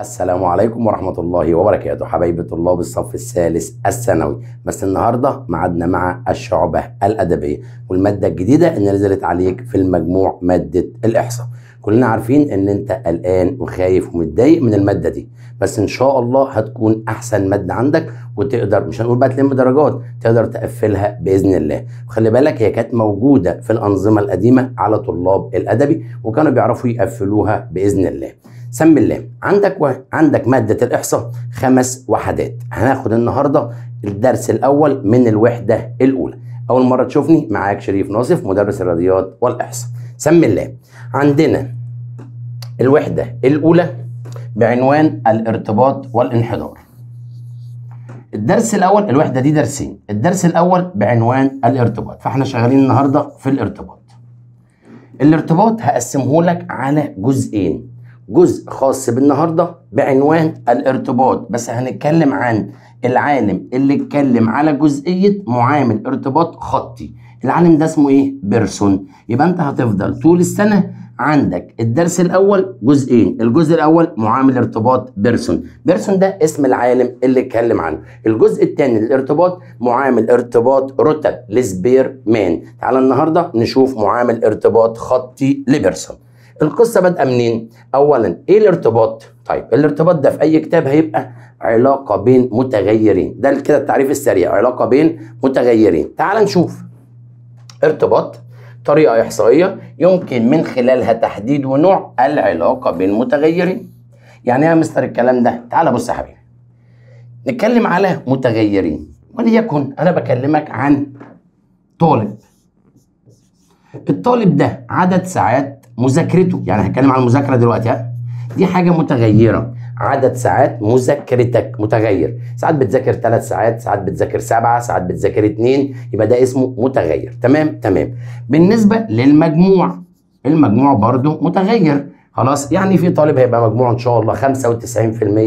السلام عليكم ورحمة الله وبركاته حبايبي طلاب الصف الثالث الثانوي بس النهاردة معدنا مع الشعبة الأدبية والمادة الجديدة اللي نزلت عليك في المجموع مادة الإحصاء كلنا عارفين ان انت قلقان وخايف ومتضايق من الماده دي بس ان شاء الله هتكون احسن ماده عندك وتقدر مش هنقول بقى تلم درجات تقدر تقفلها باذن الله وخلي بالك هي كانت موجوده في الانظمه القديمه على طلاب الادبي وكانوا بيعرفوا يقفلوها باذن الله سم اللام عندك و... عندك ماده الاحصاء خمس وحدات هناخد النهارده الدرس الاول من الوحده الاولى اول مره تشوفني معاك شريف ناصف مدرس الرياضيات والاحصاء سم اللام عندنا الوحده الاولى بعنوان الارتباط والانحدار الدرس الاول الوحده دي درسين الدرس الاول بعنوان الارتباط فاحنا شغالين النهارده في الارتباط الارتباط هقسمه لك على جزئين جزء خاص بالنهارده بعنوان الارتباط بس هنتكلم عن العالم اللي اتكلم على جزئيه معامل ارتباط خطي العالم ده اسمه ايه بيرسون يبقى انت هتفضل طول السنه عندك الدرس الاول جزئين الجزء الاول معامل ارتباط بيرسون بيرسون ده اسم العالم اللي اتكلم عنه الجزء الثاني الارتباط معامل ارتباط رتب لسبير مان تعالى النهارده نشوف معامل ارتباط خطي لبيرسون القصه بادئه منين اولا ايه الارتباط طيب الارتباط ده في اي كتاب هيبقى علاقه بين متغيرين ده كده التعريف السريع علاقه بين متغيرين تعال نشوف ارتباط طريقه احصائيه يمكن من خلالها تحديد ونوع العلاقه بين متغيرين يعني ايه يا مستر الكلام ده تعال بص يا حبيبي نتكلم على متغيرين وليكن انا بكلمك عن طالب الطالب ده عدد ساعات مذاكرته يعني هتكلم عن المذاكره دلوقتي ها دي حاجه متغيره عدد ساعات مذاكرتك متغير ساعات بتذاكر ثلاث ساعات ساعات بتذاكر سبعة ساعات بتذاكر اتنين يبقى ده اسمه متغير تمام تمام بالنسبه للمجموع المجموع برضو متغير خلاص يعني في طالب هيبقى مجموعه ان شاء الله 95%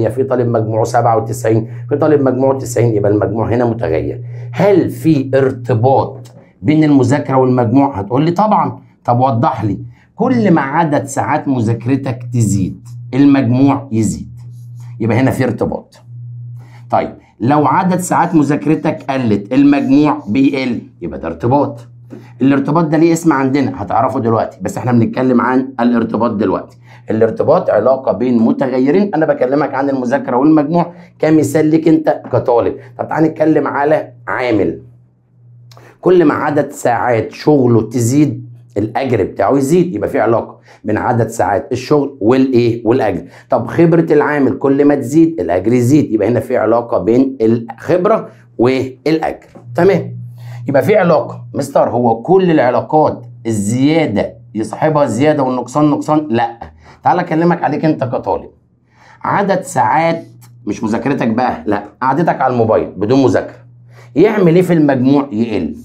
في طالب مجموعه 97 في طالب مجموعه 90 يبقى المجموع هنا متغير هل في ارتباط بين المذاكره والمجموع هتقول لي طبعا طب وضح لي كل ما عدد ساعات مذاكرتك تزيد المجموع يزيد يبقى هنا في ارتباط طيب لو عدد ساعات مذاكرتك قلت المجموع بيقل يبقى ده ارتباط الارتباط ده ليه اسم عندنا هتعرفه دلوقتي بس احنا بنتكلم عن الارتباط دلوقتي الارتباط علاقه بين متغيرين انا بكلمك عن المذاكره والمجموع كمثال ليك انت كطالب طب تعالى نتكلم على عامل كل ما عدد ساعات شغله تزيد الاجر بتاعه يزيد يبقى في علاقه بين عدد ساعات الشغل والايه والاجر طب خبره العامل كل ما تزيد الاجر يزيد يبقى هنا في علاقه بين الخبره والاجر تمام يبقى في علاقه مستر هو كل العلاقات الزياده يصاحبها زياده والنقصان نقصان لا تعال اكلمك عليك انت كطالب عدد ساعات مش مذاكرتك بقى لا قعدتك على الموبايل بدون مذاكره يعمل ايه في المجموع يقل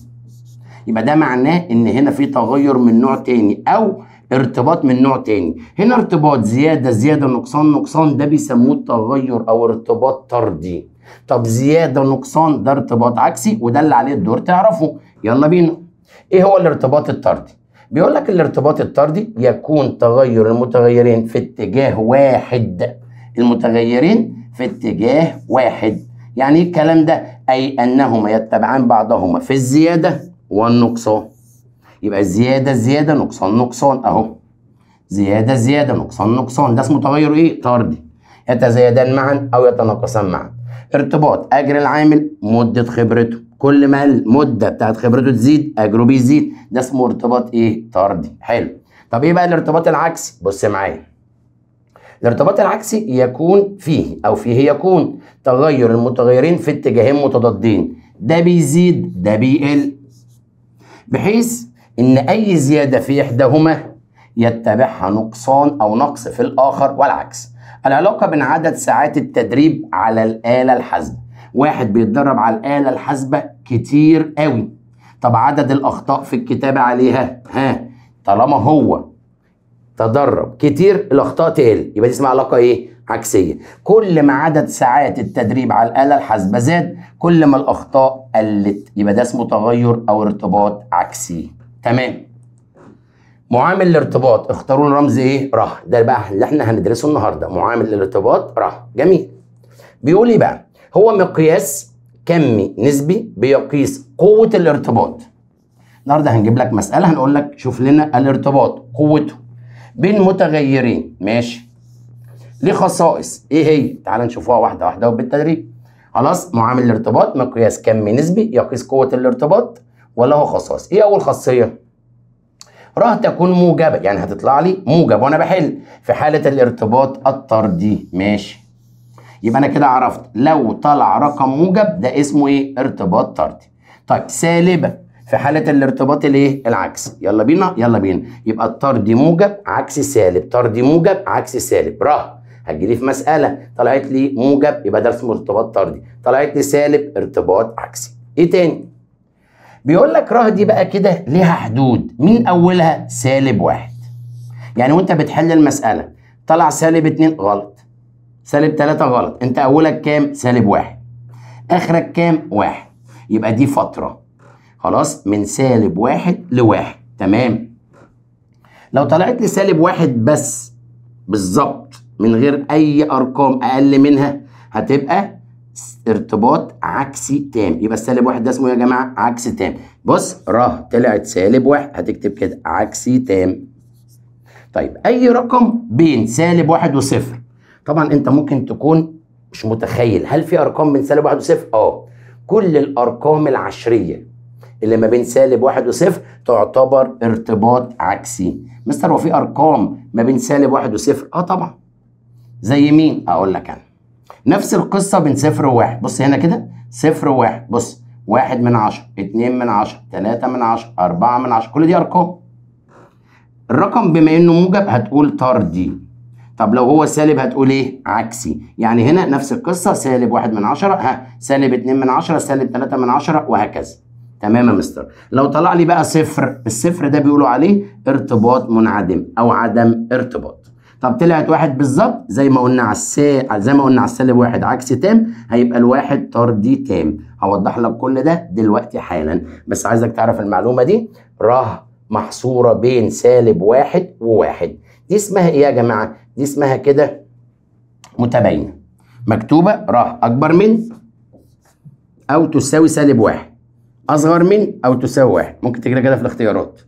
يبقى ده معناه ان هنا في تغير من نوع تاني او ارتباط من نوع تاني هنا ارتباط زياده زياده نقصان نقصان ده بيسموه تغير او ارتباط طردي طب زياده نقصان ده ارتباط عكسي وده اللي عليه الدور تعرفه يلا بينا ايه هو الارتباط الطردي بيقول لك الارتباط الطردي يكون تغير المتغيرين في اتجاه واحد المتغيرين في اتجاه واحد يعني ايه الكلام ده اي انهما يتبعان بعضهما في الزياده والنقصان يبقى الزياده زياده نقصان نقصان اهو زياده زياده نقصان نقصان ده اسمه تغير ايه طردي يتزايدان معا او يتناقصان معا ارتباط اجر العامل مده خبرته كل ما المده بتاعت خبرته تزيد اجره بيزيد ده اسمه ارتباط ايه طردي حلو طب ايه بقى الارتباط العكسي بص معايا الارتباط العكسي يكون فيه او فيه يكون تغير المتغيرين في اتجاهين متضادين ده بيزيد ده بيقل بحيث ان اي زياده في احداهما يتبعها نقصان او نقص في الاخر والعكس العلاقه بين عدد ساعات التدريب على الاله الحاسبه واحد بيتدرب على الاله الحاسبه كتير قوي طب عدد الاخطاء في الكتابه عليها ها طالما هو تدرب كتير الاخطاء تقل يبقى دي اسمها علاقه ايه عكسيه كل ما عدد ساعات التدريب على الاله الحاسبه زاد كل ما الاخطاء قلت يبقى ده اسمه تغير او ارتباط عكسي تمام معامل الارتباط اختاروا رمز ايه ره ده بقى اللي احنا هندرسه النهارده معامل الارتباط ره جميل بيقول ايه بقى هو مقياس كمي نسبي بيقيس قوه الارتباط النهارده هنجيب لك مساله هنقول لك شوف لنا الارتباط قوته بين متغيرين ماشي ليه خصائص ايه هي تعال نشوفها واحده واحده وبالتدريج خلاص معامل الارتباط مقياس كمي نسبي يقيس قوه الارتباط وله خصائص ايه اول خاصيه راه تكون موجبه يعني هتطلع لي موجب وانا بحل في حاله الارتباط الطردي ماشي يبقى انا كده عرفت لو طلع رقم موجب ده اسمه ايه ارتباط طردي طيب سالبه في حاله الارتباط الايه العكسي يلا بينا يلا بينا يبقى الطردي موجب عكس سالب طردي موجب عكس سالب راه هتجيلي في مساله طلعت لي موجب يبقى ده اسمه ارتباط طردي طلعت لي سالب ارتباط عكسي ايه تاني بيقول لك راه دي بقى كده ليها حدود مين اولها سالب واحد يعني وانت بتحل المساله طلع سالب اتنين غلط سالب تلاته غلط انت اولك كام سالب واحد اخرك كام واحد يبقى دي فتره خلاص من سالب واحد لواحد تمام لو طلعت لي سالب واحد بس بالظبط من غير اي ارقام اقل منها هتبقى ارتباط عكسي تام يبقى السالب واحد ده اسمه إيه يا جماعه عكسي تام بص ر طلعت سالب واحد هتكتب كده عكسي تام طيب اي رقم بين سالب واحد وصفر طبعا انت ممكن تكون مش متخيل هل في ارقام بين سالب واحد وصفر اه كل الارقام العشريه اللي ما بين سالب واحد وصفر تعتبر ارتباط عكسي مستر هو في ارقام ما بين سالب واحد وصفر اه طبعا زي مين اقول لك انا نفس القصه بين صفر وواحد بص هنا كده صفر وواحد بص واحد من عشرة اتنين من عشرة تلاتة من عشرة أربعة من عشرة كل دي أرقام الرقم بما إنه موجب هتقول طردي طب لو هو سالب هتقول إيه؟ عكسي يعني هنا نفس القصة سالب واحد من عشرة ها سالب اتنين من عشرة سالب تلاتة من عشرة وهكذا تمام يا مستر لو طلع لي بقى صفر الصفر ده بيقولوا عليه ارتباط منعدم أو عدم ارتباط طب طلعت واحد بالظبط زي ما قلنا على السا زي ما قلنا على السالب واحد عكس تام هيبقى الواحد طردي تام هوضح لك كل ده دلوقتي حالا بس عايزك تعرف المعلومه دي راه محصوره بين سالب واحد وواحد دي اسمها ايه يا جماعه؟ دي اسمها كده متباينه مكتوبه راه اكبر من او تساوي سالب واحد اصغر من او تساوي واحد ممكن تجري كده في الاختيارات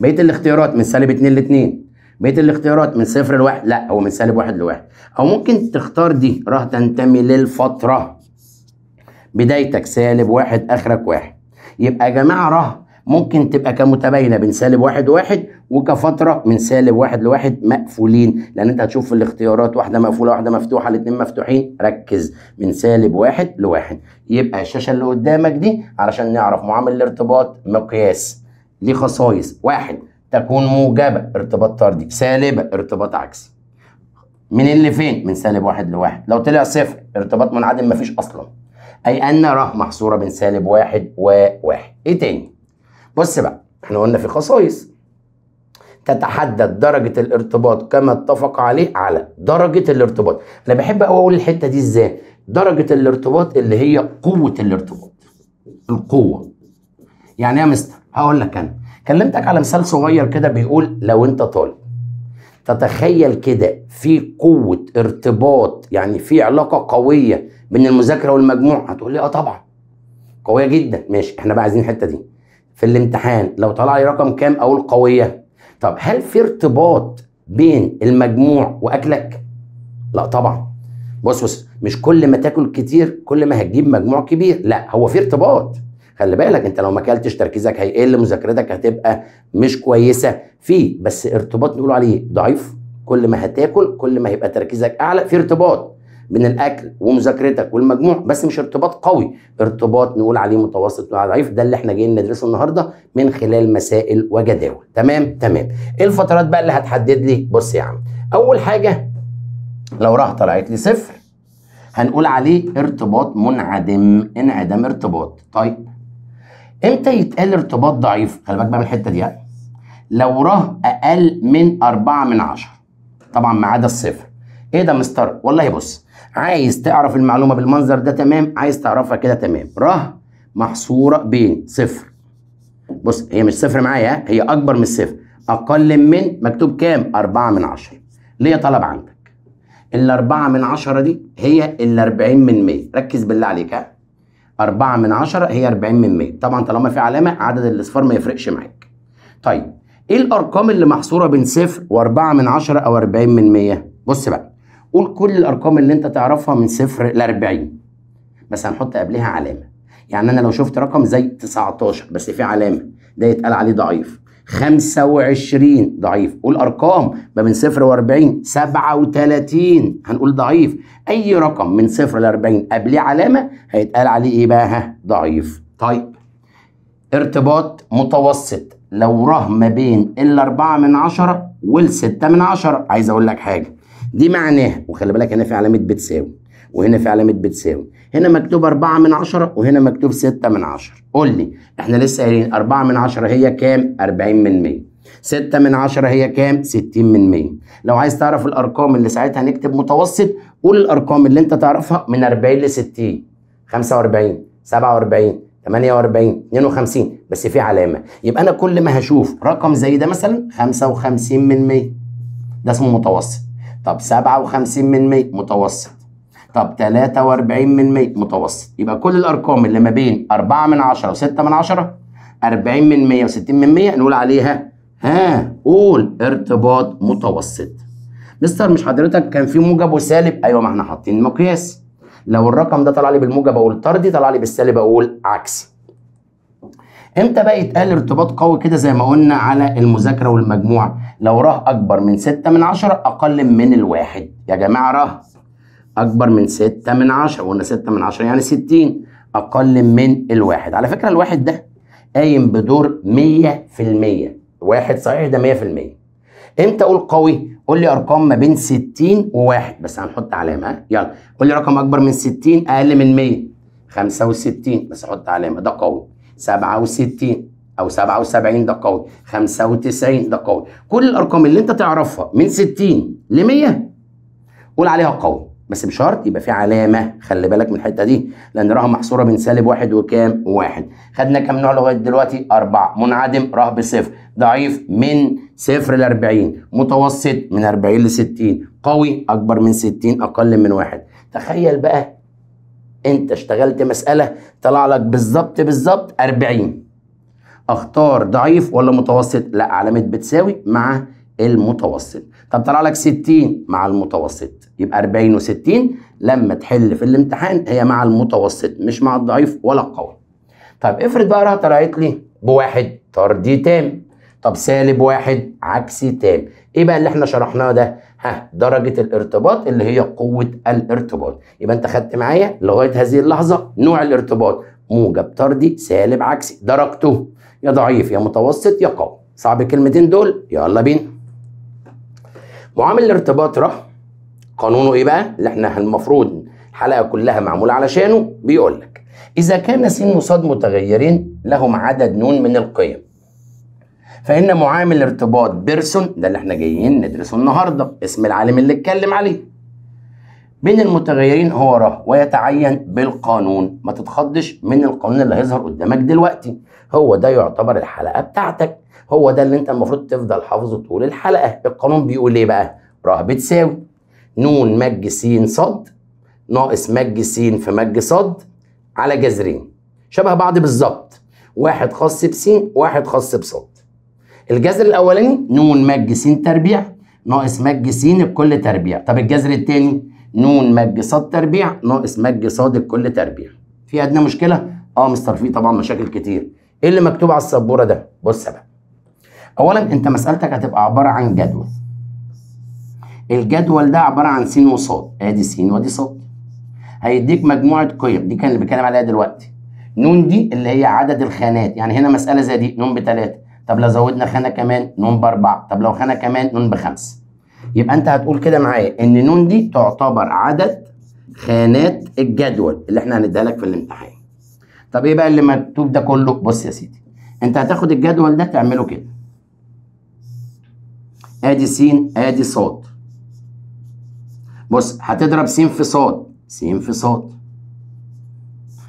بقيه الاختيارات من سالب 2 ل 2 بقيه الاختيارات من صفر لواحد لا هو من سالب واحد لواحد او ممكن تختار دي راح تنتمي للفتره بدايتك سالب واحد اخرك واحد يبقى يا جماعه راه ممكن تبقى كمتباينه بين سالب واحد واحد وكفتره من سالب واحد لواحد مقفولين لان انت هتشوف في الاختيارات واحده مقفوله واحده مفتوحه الاثنين مفتوحين ركز من سالب واحد لواحد يبقى الشاشه اللي قدامك دي علشان نعرف معامل الارتباط مقياس ليه خصائص واحد تكون موجبة ارتباط طردي سالبة ارتباط عكسي من اللي فين من سالب واحد لواحد لو طلع صفر ارتباط منعدم مفيش أصلا أي أن ر محصورة بين سالب واحد وواحد إيه تاني بص بقى احنا قلنا في خصائص تتحدد درجة الارتباط كما اتفق عليه على درجة الارتباط أنا بحب أقول الحتة دي إزاي درجة الارتباط اللي هي قوة الارتباط القوة يعني إيه يا مستر هقول لك أنا كلمتك على مثال صغير كده بيقول لو انت طالب تتخيل كده في قوة ارتباط يعني في علاقة قوية بين المذاكرة والمجموع هتقول لي اه طبعا قوية جدا ماشي احنا بقى عايزين الحتة دي في الامتحان لو طلع لي رقم كام اقول قوية طب هل في ارتباط بين المجموع واكلك؟ لا طبعا بص بص مش كل ما تاكل كتير كل ما هتجيب مجموع كبير لا هو في ارتباط خلي بالك انت لو ما اكلتش تركيزك هيقل مذاكرتك هتبقى مش كويسه فيه بس ارتباط نقول عليه ضعيف كل ما هتاكل كل ما هيبقى تركيزك اعلى في ارتباط بين الاكل ومذاكرتك والمجموع بس مش ارتباط قوي ارتباط نقول عليه متوسط نقول ضعيف ده اللي احنا جايين ندرسه النهارده من خلال مسائل وجداول تمام تمام ايه الفترات بقى اللي هتحدد لي بص يا عم اول حاجه لو راح طلعت لي صفر هنقول عليه ارتباط منعدم انعدام ارتباط طيب امتى يتقال ارتباط ضعيف؟ خلي بالك بقى من الحته دي يعني. لو ر اقل من 4 من عشرة طبعا ما عدا الصفر. ايه ده مستر؟ والله بص عايز تعرف المعلومه بالمنظر ده تمام، عايز تعرفها كده تمام. ر محصوره بين صفر بص هي مش صفر معايا هي اكبر من الصفر اقل من مكتوب كام 4 من عشرة ليا طلب عندك الأربعة من عشرة دي هي 40 من 100 ركز بالله عليك ها 4 من 10 هي 40 من 100 طبعا طالما في علامه عدد الاصفار ما يفرقش معاك طيب ايه الارقام اللي محصوره بين 0 و4 من 10 او 40 من 100 بص بقى قول كل الارقام اللي انت تعرفها من 0 ل 40 بس هنحط قبلها علامه يعني انا لو شفت رقم زي 19 بس في علامه ده يتقال عليه ضعيف 25 ضعيف قول ارقام ما بين 0 و40 37 هنقول ضعيف اي رقم من 0 ل 40 قبليه علامه هيتقال عليه ايه بقى ها ضعيف طيب ارتباط متوسط لو راه ما بين الأربعة من عشرة والستة من عشرة عايز أقول لك حاجة دي معناها وخلي بالك هنا في علامة بتساوي وهنا في علامه بتساوي هنا مكتوب 4 من 10 وهنا مكتوب 6 من عشرة قول لي احنا لسه قايلين 4 من 10 هي كام 40 من 100 6 من 10 هي كام 60 من 100 لو عايز تعرف الارقام اللي ساعتها هنكتب متوسط قول الارقام اللي انت تعرفها من 40 ل 60 45 47 48 52 بس في علامه يبقى انا كل ما هشوف رقم زي ده مثلا 55 من 100 ده اسمه متوسط طب 57 من 100 متوسط طب 43 من 100 متوسط يبقى كل الارقام اللي ما بين 4 من 10 و6 من 10 40 من 100 و60 من 100 نقول عليها ها قول ارتباط متوسط مستر مش حضرتك كان في موجب وسالب ايوه ما احنا حاطين مقياس لو الرقم ده طلع لي بالموجب اقول طردي طلع لي بالسالب اقول عكسي امتى بقى يتقال ارتباط قوي كده زي ما قلنا على المذاكره والمجموع لو راه اكبر من 6 من 10 اقل من الواحد يا جماعه راه اكبر من 6 من 10 وقلنا 6 من 10 يعني 60 اقل من الواحد على فكره الواحد ده قايم بدور 100% واحد صحيح ده 100% امتى اقول قوي قول لي ارقام ما بين 60 وواحد بس هنحط علامه ها يلا قول لي رقم اكبر من 60 اقل من 100 65 بس احط علامه ده قوي 67 او 77 ده قوي 95 ده قوي كل الارقام اللي انت تعرفها من 60 ل 100 قول عليها قوي بس بشرط يبقى في علامه خلي بالك من الحته دي لان راها محصوره بين سالب واحد وكام؟ واحد. خدنا كام نوع لغايه دلوقتي؟ اربعه، منعدم راه بصفر، ضعيف من صفر ل 40 متوسط من 40 ل 60 قوي اكبر من 60 اقل من واحد تخيل بقى انت اشتغلت مساله طلع لك بالظبط بالظبط 40 اختار ضعيف ولا متوسط لا علامه بتساوي مع المتوسط طب طلع لك 60 مع المتوسط يبقى 40 و60 لما تحل في الامتحان هي مع المتوسط مش مع الضعيف ولا القوي طب افرض بقى طلعت لي بواحد طردي تام طب سالب واحد عكسي تام ايه بقى اللي احنا شرحناه ده ها درجه الارتباط اللي هي قوه الارتباط يبقى انت خدت معايا لغايه هذه اللحظه نوع الارتباط موجب طردي سالب عكسي درجته يا ضعيف يا متوسط يا قوي صعب الكلمتين دول يلا بينا وعامل الارتباط ره قانونه ايه بقى اللي احنا المفروض الحلقه كلها معموله علشانه بيقول لك اذا كان س وص متغيرين لهم عدد ن من القيم فان معامل الارتباط بيرسون ده اللي احنا جايين ندرسه النهارده اسم العالم اللي اتكلم عليه بين المتغيرين هو ر ويتعين بالقانون ما تتخضش من القانون اللي هيظهر قدامك دلوقتي هو ده يعتبر الحلقه بتاعتك هو ده اللي انت المفروض تفضل حافظه طول الحلقه القانون بيقول ايه بقى راء بتساوي نون مج س ص ناقص مج س في مج ص على جذرين شبه بعض بالظبط واحد خاص بس واحد خاص بص الجذر الاولاني نون مج س تربيع ناقص مج س الكل تربيع طب الجذر الثاني نون مج ص تربيع ناقص مج ص الكل تربيع في ادنى مشكله اه مستر في طبعا مشاكل كتير ايه اللي مكتوب على السبوره ده بص بقى اولا انت مسالتك هتبقى عباره عن جدول الجدول ده عباره عن س وص ادي س وادي ص هيديك مجموعه قيم دي كان اللي بيتكلم عليها دلوقتي ن دي اللي هي عدد الخانات يعني هنا مساله زي دي ن بتلاته طب لو زودنا خانه كمان ن باربعه طب لو خانه كمان ن بخمسه يبقى انت هتقول كده معايا ان ن دي تعتبر عدد خانات الجدول اللي احنا هنديها لك في الامتحان طب ايه بقى اللي مكتوب ده كله بص يا سيدي انت هتاخد الجدول ده تعمله كده ادي س ادي ص بص هتضرب س في ص س في ص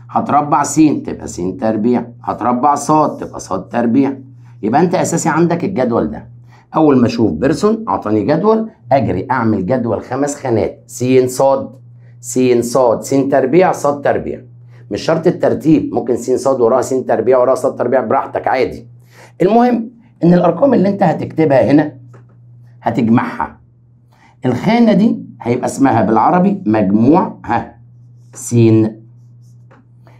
هتربع س تبقى س تربيع هتربع ص تبقى ص تربيع يبقى انت اساسي عندك الجدول ده اول ما اشوف بيرسون اعطاني جدول اجري اعمل جدول خمس خانات س ص س ص س تربيع ص تربيع مش شرط الترتيب ممكن س ص وراها س تربيع وراها ص تربيع براحتك عادي المهم ان الارقام اللي انت هتكتبها هنا هتجمعها الخانة دي هيبقى اسمها بالعربي مجموع ها س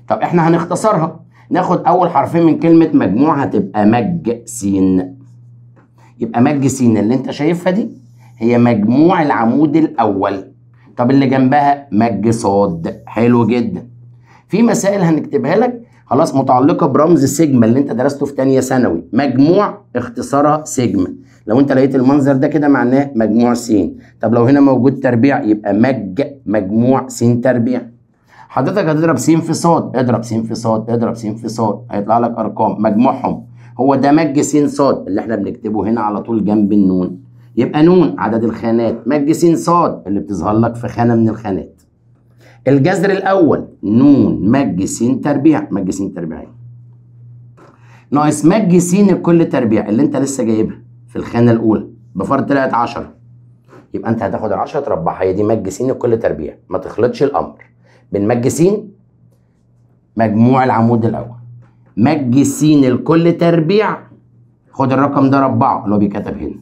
طب احنا هنختصرها ناخد اول حرفين من كلمة مجموع هتبقى مج س يبقى مج س اللي انت شايفها دي هي مجموع العمود الاول طب اللي جنبها مج صاد حلو جدا في مسائل هنكتبها لك خلاص متعلقه برمز سيجما اللي انت درسته في تانية ثانوي مجموع اختصارها سيجما لو انت لقيت المنظر ده كده معناه مجموع س طب لو هنا موجود تربيع يبقى مج مجموع س تربيع حضرتك هتضرب س في ص اضرب س في ص اضرب س في ص هيطلع لك ارقام مجموعهم هو ده مج س ص اللي احنا بنكتبه هنا على طول جنب النون يبقى نون عدد الخانات مج س ص اللي بتظهر لك في خانه من الخانات الجذر الاول نون مج س تربيع مج س تربيع ناقص مج س كل تربيع اللي انت لسه جايبها في الخانه الاولى بفرض طلعت 10 يبقى انت هتاخد ال 10 تربعها هي دي مج س لكل تربيع ما تخلطش الامر بين مج س مجموع العمود الاول مج س لكل تربيع خد الرقم ده ربعه اللي هو بيتكتب هنا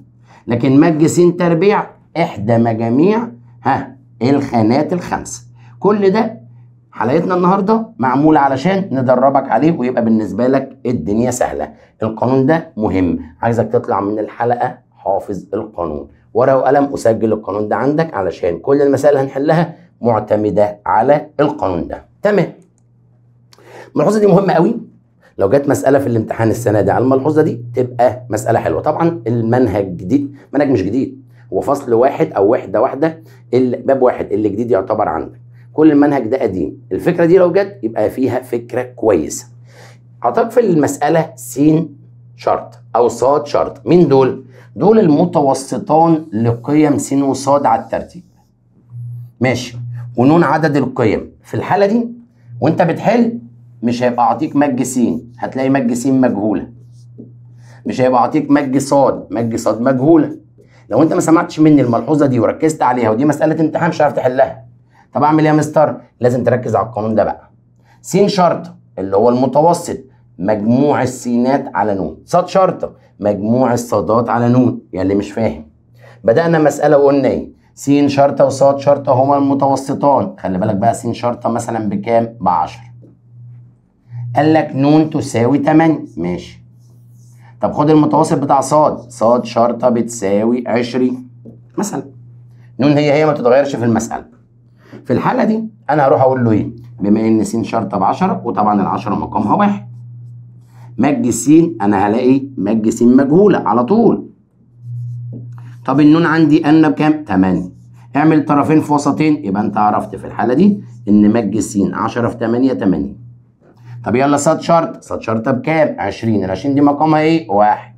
لكن مج س تربيع احدى مجاميع ها الخانات الخمسه كل ده حلقتنا النهارده معموله علشان ندربك عليه ويبقى بالنسبه لك الدنيا سهله القانون ده مهم عايزك تطلع من الحلقه حافظ القانون ورقه وقلم اسجل القانون ده عندك علشان كل المسائل اللي هنحلها معتمده على القانون ده تمام الملحوظه دي مهمه قوي لو جت مساله في الامتحان السنه دي على الملحوظه دي تبقى مساله حلوه طبعا المنهج جديد منهج مش جديد هو فصل واحد او وحده واحده باب واحد اللي جديد يعتبر عندك كل المنهج ده قديم الفكره دي لو جت يبقى فيها فكره كويسه اعطاك في المساله س شرط او صاد شرط مين دول دول المتوسطان لقيم س وصاد على الترتيب ماشي ونون عدد القيم في الحاله دي وانت بتحل مش هيبقى اعطيك مج س هتلاقي مج س مجهوله مش هيبقى اعطيك مج ص مج ص مجهوله لو انت ما سمعتش مني الملحوظه دي وركزت عليها ودي مساله امتحان مش هتعرف تحلها طب اعمل ايه يا مستر لازم تركز على القانون ده بقى س شرطه اللي هو المتوسط مجموع السينات على نون صاد شرطه مجموع الصادات على نون يا اللي يعني مش فاهم بدانا مساله وقلنا ايه س شرطه وصاد شرطه هما المتوسطان خلي بالك بقى س شرطه مثلا بكام ب 10 قال لك ن تساوي 8 ماشي طب خد المتوسط بتاع صاد صاد شرطه بتساوي 20 مثلا ن هي هي ما تتغيرش في المساله في الحاله دي انا هروح اقول له ايه بما ان س شرطه ب 10 وطبعا ال 10 مقامها واحد مج س انا هلاقي مج س مجهوله على طول طب النون عندي ان بكام 8 اعمل طرفين في وسطين يبقى انت عرفت في الحاله دي ان مج س 10 في 8 8 طب يلا س شرط س شرطه بكام 20 ال 20 دي مقامها ايه واحد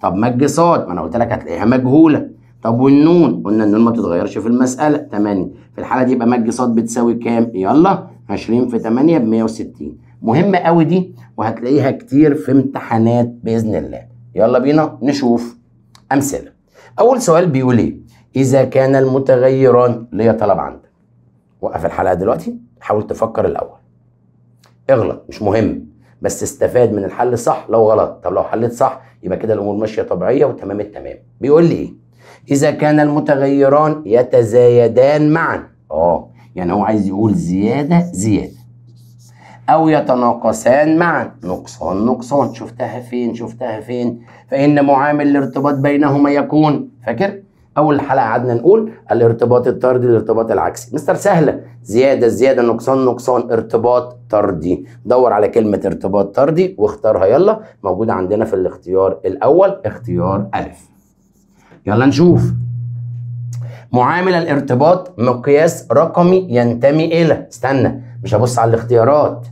طب مج ص ما انا قلت لك هتلاقيها مجهوله طب والنون قلنا النون ما تتغيرش في المسألة 8 في الحالة دي يبقى مج صاد بتساوي كام؟ يلا 20 في 8 ب 160 مهمة قوي دي وهتلاقيها كتير في امتحانات بإذن الله يلا بينا نشوف أمثلة أول سؤال بيقول إيه؟ إذا كان المتغيران ليا طلب عندك وقف الحلقة دلوقتي حاول تفكر الأول اغلط مش مهم بس استفاد من الحل صح لو غلط طب لو حليت صح يبقى كده الأمور ماشية طبيعية وتمام التمام بيقول لي إيه؟ إذا كان المتغيران يتزايدان معا آه يعني هو عايز يقول زيادة زيادة أو يتناقصان معا نقصان نقصان شفتها فين شفتها فين فإن معامل الارتباط بينهما يكون فاكر أول حلقة قعدنا نقول الارتباط الطردي الارتباط العكسي مستر سهلة زيادة زيادة نقصان نقصان ارتباط طردي دور على كلمة ارتباط طردي واختارها يلا موجودة عندنا في الاختيار الأول اختيار ألف يلا نشوف معامل الارتباط مقياس رقمي ينتمي الى استنى مش هبص على الاختيارات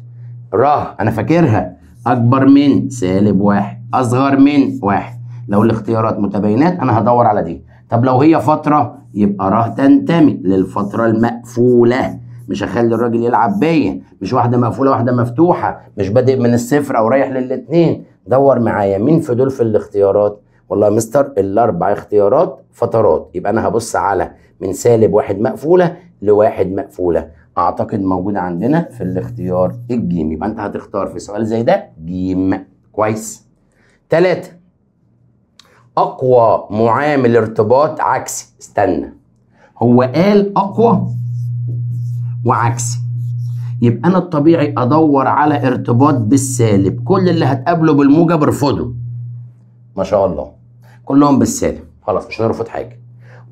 ره انا فاكرها اكبر من سالب واحد اصغر من واحد لو الاختيارات متباينات انا هدور على دي طب لو هي فتره يبقى راه تنتمي للفتره المقفوله مش هخلي الراجل يلعب بيا مش واحده مقفوله واحده مفتوحه مش بادئ من الصفر او رايح للاتنين دور معايا مين في دول في الاختيارات والله يا مستر الاربع اختيارات فترات يبقى انا هبص على من سالب واحد مقفوله لواحد مقفوله اعتقد موجوده عندنا في الاختيار الجيم يبقى انت هتختار في سؤال زي ده جيم كويس ثلاثة اقوى معامل ارتباط عكسي استنى هو قال اقوى وعكسي يبقى انا الطبيعي ادور على ارتباط بالسالب كل اللي هتقابله بالموجب ارفضه ما شاء الله كلهم بالسالب خلاص مش هنرفض حاجه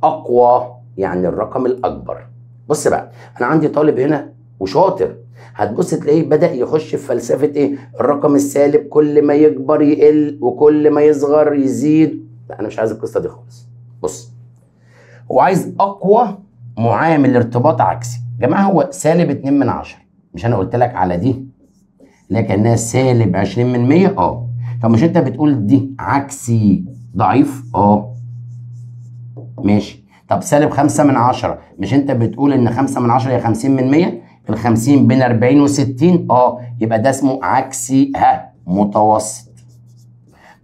اقوى يعني الرقم الاكبر بص بقى انا عندي طالب هنا وشاطر هتبص تلاقيه بدا يخش في فلسفه ايه الرقم السالب كل ما يكبر يقل وكل ما يصغر يزيد لا انا مش عايز القصه دي خالص بص هو عايز اقوى معامل ارتباط عكسي يا جماعه هو سالب 2 من 10 مش انا قلت لك على دي لكنها سالب 20 من 100 اه طب مش انت بتقول دي عكسي ضعيف اه ماشي طب سالب 5 من 10 مش انت بتقول ان 5 من 10 هي 50 من 100 ال 50 بين 40 و60 اه يبقى ده اسمه عكسي ها متوسط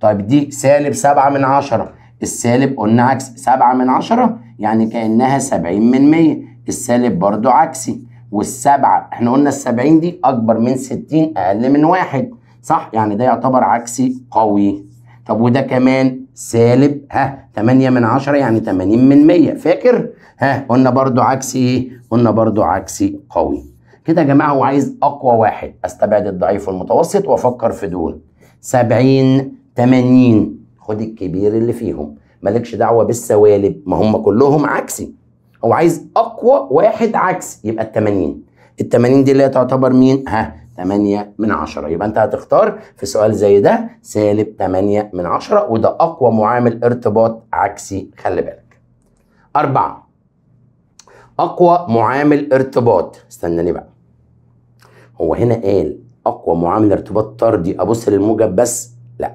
طيب دي سالب 7 من 10 السالب قلنا عكس 7 من 10 يعني كانها 70 من 100 السالب برضو عكسي والسبعه احنا قلنا ال 70 دي اكبر من 60 اقل من واحد صح يعني ده يعتبر عكسي قوي طب وده كمان سالب ها 8 من 10 يعني 80 من 100 فاكر ها قلنا برضو عكسي ايه قلنا برضو عكسي قوي كده يا جماعه وعايز اقوى واحد استبعد الضعيف والمتوسط وافكر في دول 70 80 خد الكبير اللي فيهم مالكش دعوه بالسوالب ما هم كلهم عكسي هو عايز اقوى واحد عكسي يبقى ال 80 ال 80 دي اللي هي تعتبر مين ها 8 من 10 يبقى انت هتختار في سؤال زي ده سالب 8 من 10 وده اقوى معامل ارتباط عكسي خلي بالك أربعة اقوى معامل ارتباط استناني بقى هو هنا قال اقوى معامل ارتباط طردي ابص للموجب بس لا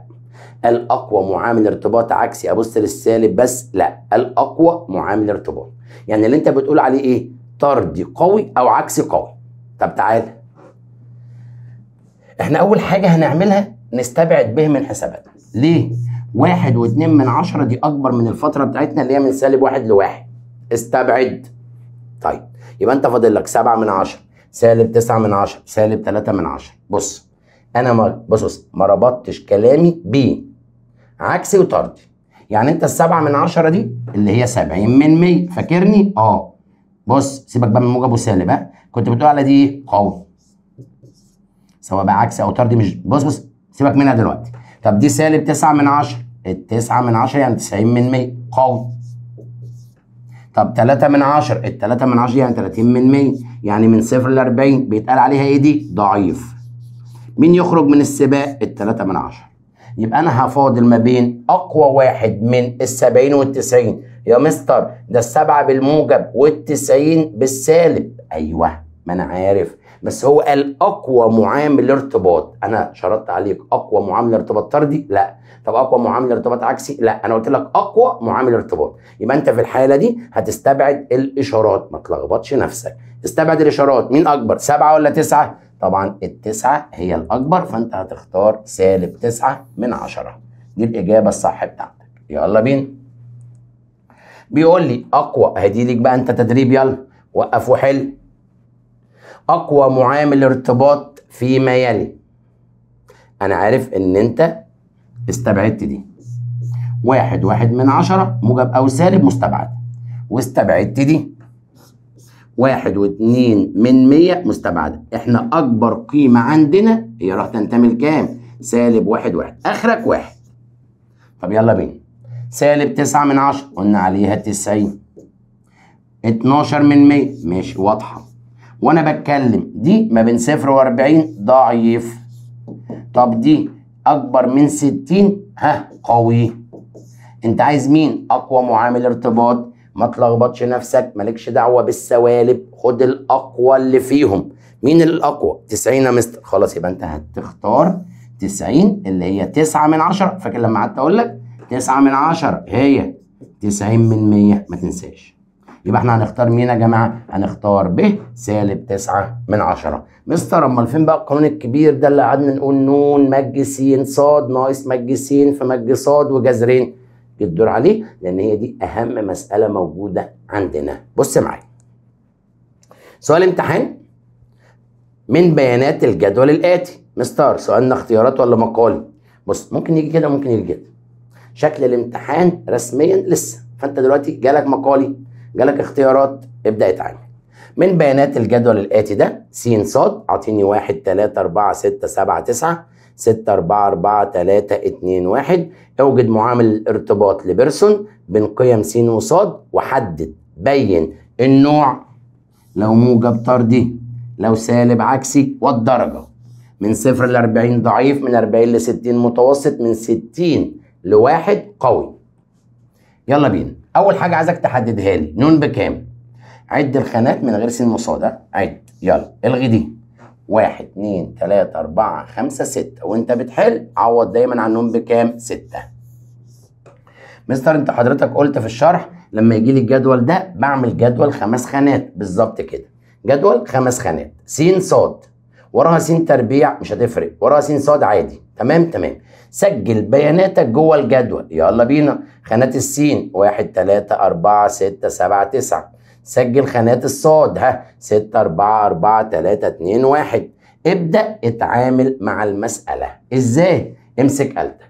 قال اقوى معامل ارتباط عكسي ابص للسالب بس لا قال اقوى معامل ارتباط يعني اللي انت بتقول عليه ايه طردي قوي او عكسي قوي طب تعالى احنا اول حاجه هنعملها نستبعد به من حساباتنا ليه واحد واثنين من عشرة دي اكبر من الفتره بتاعتنا اللي هي من سالب واحد لواحد استبعد طيب يبقى انت فاضل لك سبعة من عشرة سالب تسعة من عشرة سالب ثلاثة من عشرة بص انا ما بص ما ربطتش كلامي ب عكسي وطردي يعني انت السبعة من عشرة دي اللي هي سبعين من مية فاكرني اه بص سيبك بقى من موجب وسالب ها كنت بتقول على دي قوي سواء بقى عكسي او طردي مش بص بص سيبك منها دلوقتي طب دي سالب 9 من 10 ال 9 من 10 يعني 90 من 100 قوي طب 3 من 10 ال 3 من 10 يعني 30 من 100 يعني من 0 ل 40 بيتقال عليها ايه دي؟ ضعيف. مين يخرج من السباق؟ ال 3 من 10 يبقى انا هفاضل ما بين اقوى واحد من ال 70 وال 90 يا مستر ده السبعه بالموجب وال 90 بالسالب ايوه ما انا عارف بس هو قال اقوى معامل ارتباط انا شرطت عليك اقوى معامل ارتباط طردي لا طب اقوى معامل ارتباط عكسي لا انا قلت لك اقوى معامل ارتباط يبقى انت في الحاله دي هتستبعد الاشارات ما تلخبطش نفسك استبعد الاشارات مين اكبر سبعة ولا تسعة طبعا التسعة هي الاكبر فانت هتختار سالب تسعة من عشرة دي الاجابه الصح بتاعتك يلا بينا بيقول لي اقوى هدي ليك بقى انت تدريب يلا وقف وحل أقوى معامل ارتباط فيما يلي أنا عارف إن أنت استبعدت دي واحد واحد من عشرة موجب أو سالب مستبعد واستبعدت دي واحد واتنين من مية مستبعدة احنا أكبر قيمة عندنا هي راح تنتمي لكام؟ سالب واحد واحد آخرك واحد طب يلا بينا سالب تسعة من عشرة قلنا عليها تسعين اتناشر من مية مش واضحة وانا بتكلم دي ما بين صفر و40 ضعيف طب دي اكبر من 60 ها قوي انت عايز مين اقوى معامل ارتباط ما تلخبطش نفسك مالكش دعوه بالسوالب خد الاقوى اللي فيهم مين الاقوى 90 يا مستر خلاص يبقى انت هتختار 90 اللي هي 9 من 10 فاكر لما قعدت اقول لك 9 من 10 هي 90 من 100 ما تنساش يبقى احنا هنختار مين يا جماعه هنختار ب سالب 9 من 10 مستر امال فين بقى القانون الكبير ده اللي قعدنا نقول نون مج س ص ناقص مج س في مج ص وجذرين الدور عليه لان هي دي اهم مساله موجوده عندنا بص معايا سؤال امتحان من بيانات الجدول الاتي مستر سؤالنا اختيارات ولا مقالي بص ممكن يجي كده ممكن يجي كده شكل الامتحان رسميا لسه فانت دلوقتي جالك مقالي جالك اختيارات ابدا اتعامل من بيانات الجدول الاتي ده س ص اعطيني 1 3 4 6 7 9 6 4 4 3 2 1 اوجد معامل الارتباط لبيرسون بين قيم س وص وحدد بين النوع لو موجب طردي لو سالب عكسي والدرجه من صفر ل 40 ضعيف من 40 ل 60 متوسط من 60 لواحد قوي يلا بينا اول حاجه عايزك تحددها لي نون بكام عد الخانات من غير سين مصادة عد يلا الغي دي واحد اتنين تلاتة أربعة خمسة ستة وأنت بتحل عوض دايما عن نون بكام؟ ستة. مستر أنت حضرتك قلت في الشرح لما يجي لي الجدول ده بعمل جدول خمس خانات بالظبط كده جدول خمس خانات س ص وراها س تربيع مش هتفرق وراها س ص عادي تمام تمام سجل بياناتك جوه الجدول يلا بينا خانات السين 1 3 4 6 7 9 سجل خانات الصاد ها 6 4 4 3 2 1 ابدأ اتعامل مع المسألة ازاي امسك آلتك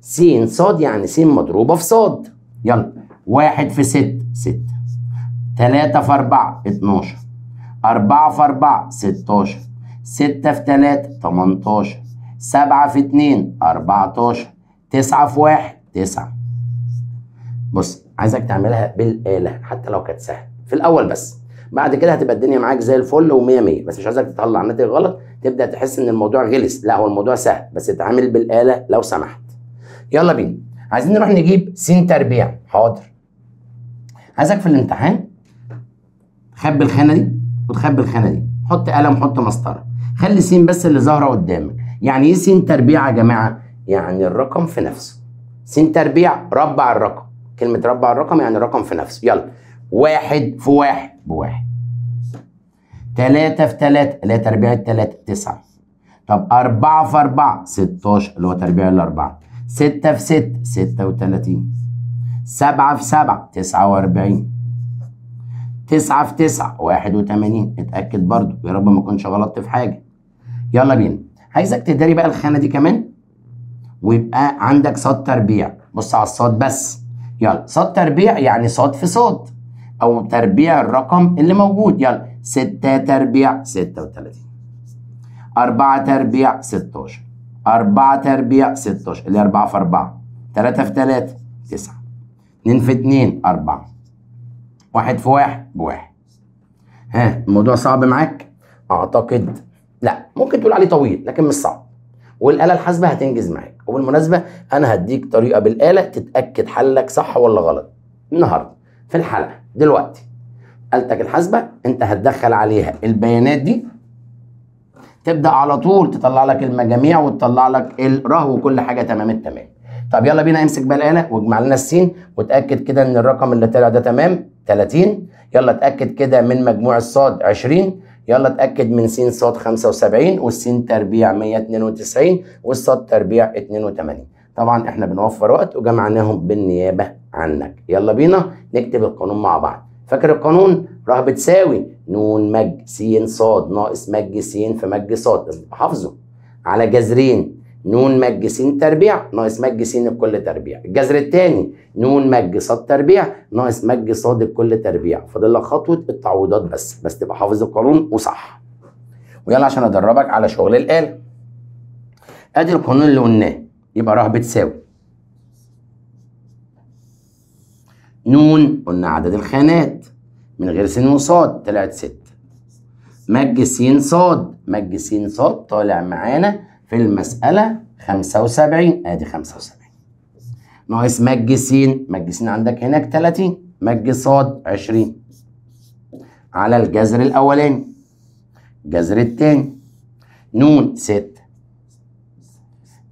س صاد يعني س مضروبة في صاد يلا واحد في 6 ستة تلاتة في أربعة اتناشر أربعة في أربعة ستاشر ستة في تلاتة تمنتاشر 7 في 2 14 9 في 1 9 بص عايزك تعملها بالآلة حتى لو كانت سهلة في الأول بس بعد كده هتبقى الدنيا معاك زي الفل و100 100 بس مش عايزك تطلع ناتج غلط تبدا تحس ان الموضوع غلس لا هو الموضوع سهل بس اتعامل بالاله لو سمحت يلا بينا عايزين نروح نجيب س تربيع حاضر عايزك في الامتحان تخبي الخانه دي وتخبي الخانه دي حط قلم حط مسطره خلي س بس اللي ظاهره قدامك يعني ايه س تربيع يا جماعه يعني الرقم في نفسه س تربيع ربع الرقم كلمه ربع الرقم يعني الرقم في نفسه يلا واحد في واحد بواحد تلاتة في تلاتة اللي هي تربيع التلاتة تسعة طب أربعة في أربعة 16 اللي هو تربيع الأربعة ستة في ستة 36. سبعة في سبعة تسعة وأربعين تسعة في تسعة واحد اتأكد برضو يا رب ما أكونش غلطت في حاجة يلا بينا عايزك تداري بقى الخانه دي كمان ويبقى عندك صاد تربيع بص على الصاد بس يلا صاد تربيع يعني صاد في صاد او تربيع الرقم اللي موجود يلا 6 تربيع 36 4 تربيع 16 4 تربيع 16 اللي 4 في 4 3 في 3 9 2 في 2 4 1 في 1 بواحد ها الموضوع صعب معاك اعتقد لا ممكن تقول عليه طويل لكن مش صعب والاله الحاسبه هتنجز معاك وبالمناسبه انا هديك طريقه بالاله تتاكد حلك صح ولا غلط النهارده في الحلقه دلوقتي آلتك الحاسبه انت هتدخل عليها البيانات دي تبدا على طول تطلع لك المجاميع وتطلع لك الرهو وكل حاجه تمام التمام طب يلا بينا امسك بقى الاله واجمع لنا السين وتاكد كده ان الرقم اللي طلع ده تمام 30 يلا اتاكد كده من مجموع الصاد 20 يلا اتاكد من س ص 75 والسين تربيع 192 والصاد تربيع 82 طبعا احنا بنوفر وقت وجمعناهم بالنيابه عنك يلا بينا نكتب القانون مع بعض فاكر القانون راه بتساوي ن مج س ص ناقص مج س في مج ص حافظه على جذرين ن مج س تربيع ناقص مج س الكل تربيع الجذر الثاني ن مج ص تربيع ناقص مج ص الكل تربيع فاضل لك خطوه التعويضات بس بس تبقى حافظ القانون وصح ويلا عشان ادربك على شغل الاله ادي القانون اللي قلناه يبقى راح بتساوي ن قلنا عدد الخانات من غير س وص طلعت 6 مج س ص مج س ص طالع معانا في المسألة 75 ادي 75 ناقص مج س مج س عندك هناك 30 مج ص 20 على الجذر الاولاني الجذر الثاني نون 6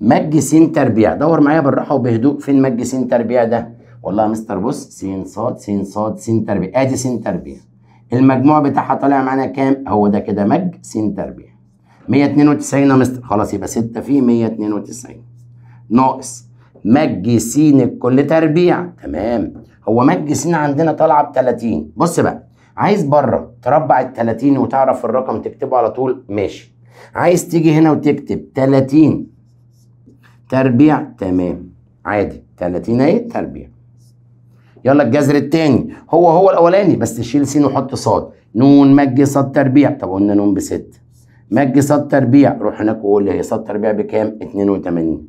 مج س تربيع دور معايا بالراحه وبهدوء فين مج س تربيع ده والله يا مستر بص س ص س ص س تربيع ادي س تربيع المجموع بتاعها طالع معانا كام هو ده كده مج س تربيع 192 يا مستر خلاص يبقى 6 في 192 ناقص مج س الكل تربيع تمام هو مج س عندنا طالعه ب 30 بص بقى عايز بره تربع ال 30 وتعرف الرقم تكتبه على طول ماشي عايز تيجي هنا وتكتب 30 تربيع تمام عادي 30 اهي تربيع يلا الجذر الثاني هو هو الاولاني بس شيل س وحط ص ن مج ص تربيع طب قلنا ب 6 ما صد تربيع روح هناك وقول هي صد تربيع بكام 82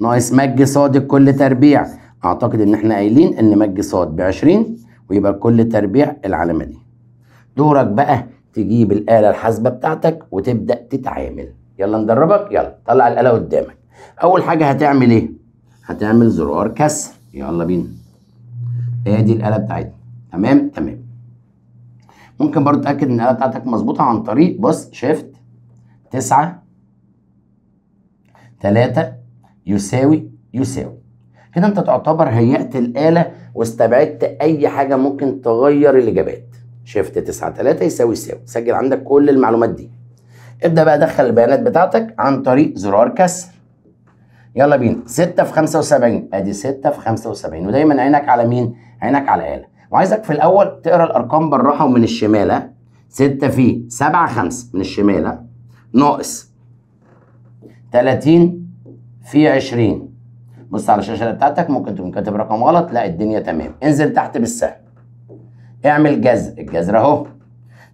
ناقص مج صاد الكل تربيع اعتقد ان احنا قايلين ان مج صاد ب 20 ويبقى كل تربيع العلامه دي دورك بقى تجيب الاله الحاسبه بتاعتك وتبدا تتعامل يلا ندربك يلا طلع الاله قدامك اول حاجه هتعمل ايه هتعمل زرار كسر يلا بينا ادي إيه الاله بتاعتنا تمام تمام ممكن برضو تاكد ان الاله بتاعتك مظبوطه عن طريق بص شيفت 9 3 يساوي يساوي كده انت تعتبر هيأت الاله واستبعدت اي حاجه ممكن تغير الاجابات شيفت 9 3 يساوي يساوي سجل عندك كل المعلومات دي ابدا بقى دخل البيانات بتاعتك عن طريق زرار كسر يلا بينا 6 في 75 ادي 6 في 75 ودايما عينك على مين؟ عينك على آلة وعايزك في الاول تقرا الارقام بالراحه ومن الشمال 6 في 7 5 من الشمال ناقص 30 في 20 بص على الشاشه بتاعتك ممكن تكون كاتب رقم غلط لا الدنيا تمام انزل تحت بالسهم اعمل جذر الجذر اهو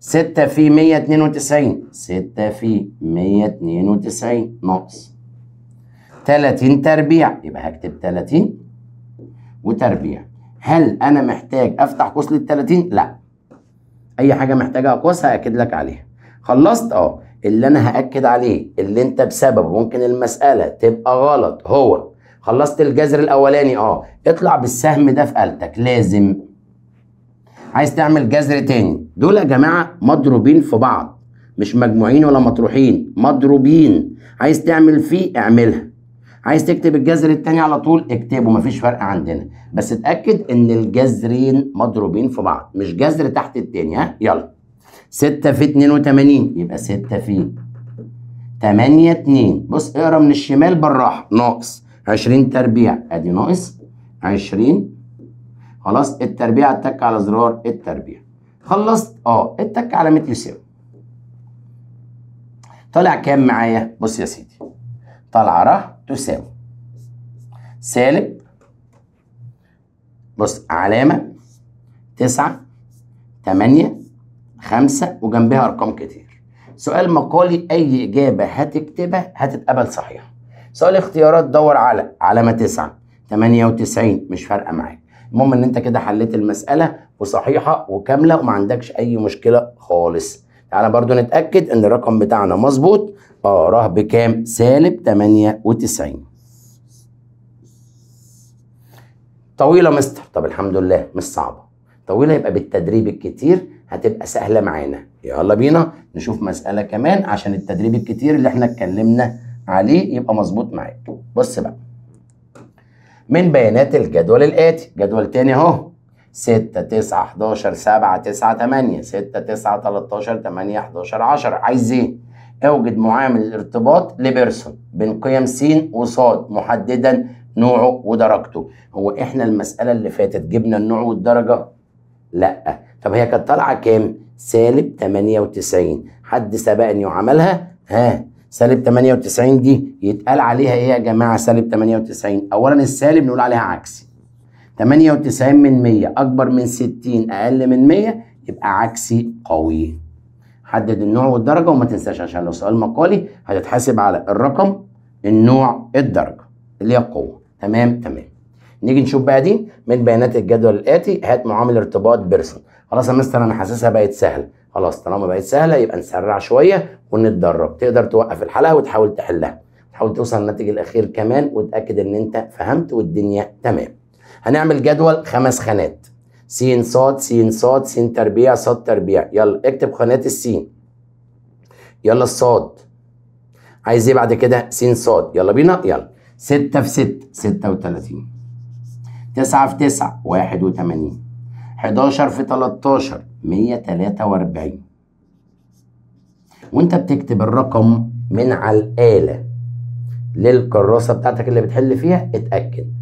6 في 192 6 في 192 ناقص 30 تربيع يبقى هكتب 30 وتربيع هل انا محتاج افتح قوس لل 30 لا اي حاجه محتاجها قوس هاكد لك عليها خلصت اه اللي انا هاكد عليه اللي انت بسببه ممكن المساله تبقى غلط هو خلصت الجذر الاولاني اه اطلع بالسهم ده في آلتك لازم عايز تعمل جذر تاني دول يا جماعه مضروبين في بعض مش مجموعين ولا مطروحين مضروبين عايز تعمل فيه اعملها عايز تكتب الجذر التاني على طول اكتبه مفيش فرق عندنا بس اتاكد ان الجذرين مضروبين في بعض مش جذر تحت التاني ها يلا 6 في 82 يبقى 6 في 8 2 بص اقرا من الشمال بالراحه ناقص 20 تربيع ادي ناقص 20 خلاص التربيع اتك على زرار التربيع خلصت اه اتك على متر يساوي طالع كام معايا بص يا سيدي طالعه راح تساوي سالب بص علامة تسعة تمانية خمسة وجنبها أرقام كتير سؤال مقالي أي إجابة هتكتبها هتتقبل صحيحة سؤال اختيارات دور على علامة تسعة تمانية وتسعين مش فارقة معاك المهم إن أنت كده حليت المسألة وصحيحة وكاملة وما عندكش أي مشكلة خالص تعالى برضو نتأكد ان الرقم بتاعنا مظبوط اه راه بكام سالب 98 طويلة مستر طب الحمد لله مش صعبة طويلة يبقى بالتدريب الكتير هتبقى سهلة معانا يلا بينا نشوف مسألة كمان عشان التدريب الكتير اللي احنا اتكلمنا عليه يبقى مظبوط معاك بص بقى من بيانات الجدول الآتي جدول تاني اهو 6 9 11 7 9 8 6 9 13 8 11 10 عايز ايه؟ اوجد معامل الارتباط لبيرسون بين قيم س وص محددا نوعه ودرجته هو احنا المسألة اللي فاتت جبنا النوع والدرجة؟ لا طب هي كانت طالعة كام؟ سالب 98 حد سبقني وعملها؟ ها سالب 98 دي يتقال عليها ايه يا جماعه سالب 98 اولا السالب نقول عليها عكسي 98 من 100 أكبر من 60 أقل من 100 يبقى عكسي قوي حدد النوع والدرجة وما تنساش عشان لو سؤال مقالي هتتحاسب على الرقم النوع الدرجة اللي هي القوة تمام تمام نيجي نشوف بقى دي من بيانات الجدول الآتي هات معامل ارتباط بيرسون خلاص يا مستر أنا حاسسها بقت سهلة خلاص طالما بقت سهلة يبقى نسرع شوية ونتدرب تقدر توقف الحلقة وتحاول تحلها تحاول توصل للناتج الأخير كمان وتأكد إن أنت فهمت والدنيا تمام هنعمل جدول خمس خانات س ص س ص س تربيع ص تربيع يلا اكتب خانة السين يلا الصاد عايز ايه بعد كده س صاد يلا بينا يلا 6 في 6 36 9 في 9 81 11 في 13 143 وانت بتكتب الرقم من على الآلة للكراسة بتاعتك اللي بتحل فيها اتأكد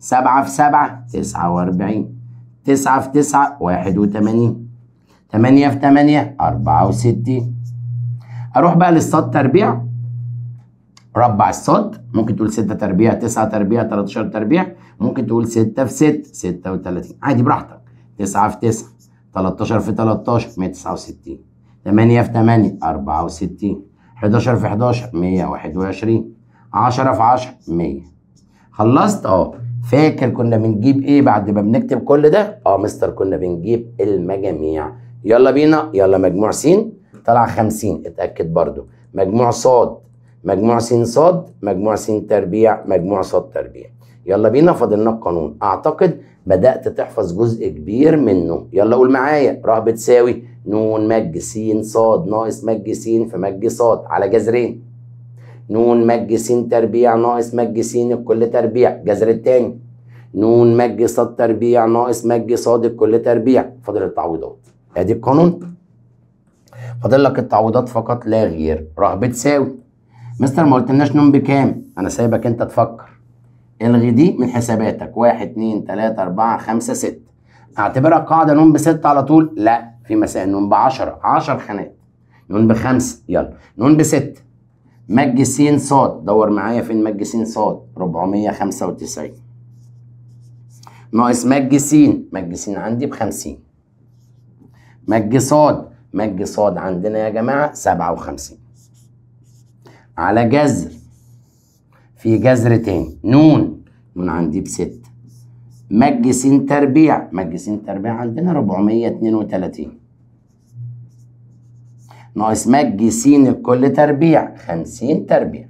سبعة في سبعة تسعة وأربعين تسعة في تسعة واحد وتمانين تمانية في تمانية أربعة وستين أروح بقى للصاد تربيع ربع الصاد ممكن تقول ستة تربيع تسعة تربيع تلاتاشر تربيع ممكن تقول ستة في 6 ستة عادي براحتك تسعة في تسعة تلاتاشر في تلاتاشر مية تسعة وستين تمانية في تمانية أربعة وستين حداشر في حداشر مية واحد وعشرين عشرة في عشرة مية خلصت اه فاكر كنا بنجيب ايه بعد ما بنكتب كل ده اه مستر كنا بنجيب المجاميع يلا بينا يلا مجموع س طلع 50 اتاكد برضو مجموع ص مجموع س ص مجموع س تربيع مجموع ص تربيع يلا بينا فاضلنا القانون اعتقد بدات تحفظ جزء كبير منه يلا قول معايا راه بتساوي ن مج س ص ناقص مج س في مج ص على جذرين نون مج س تربيع ناقص مج س الكل تربيع جذر التاني نون مج ص تربيع ناقص مج ص الكل تربيع فاضل التعويضات ادي القانون فاضل لك التعويضات فقط لا غير راح بتساوي مستر ما قلتلناش نون بكام انا سايبك انت تفكر الغي دي من حساباتك واحد اتنين تلاته اربعه خمسه سته اعتبرها قاعده نون بسته على طول لا في مسائل نون بعشره عشر خانات نون بخمسه يلا نون بسته مج س ص دور معايا فين مج س ص 495 ناقص مج س مج س عندي ب 50 مج ص مج ص عندنا يا جماعه 57 على جذر في جذر تاني نون نون عندي ب 6 مج س تربيع مج س تربيع عندنا 432 ناقص مج س لكل تربيع 50 تربيع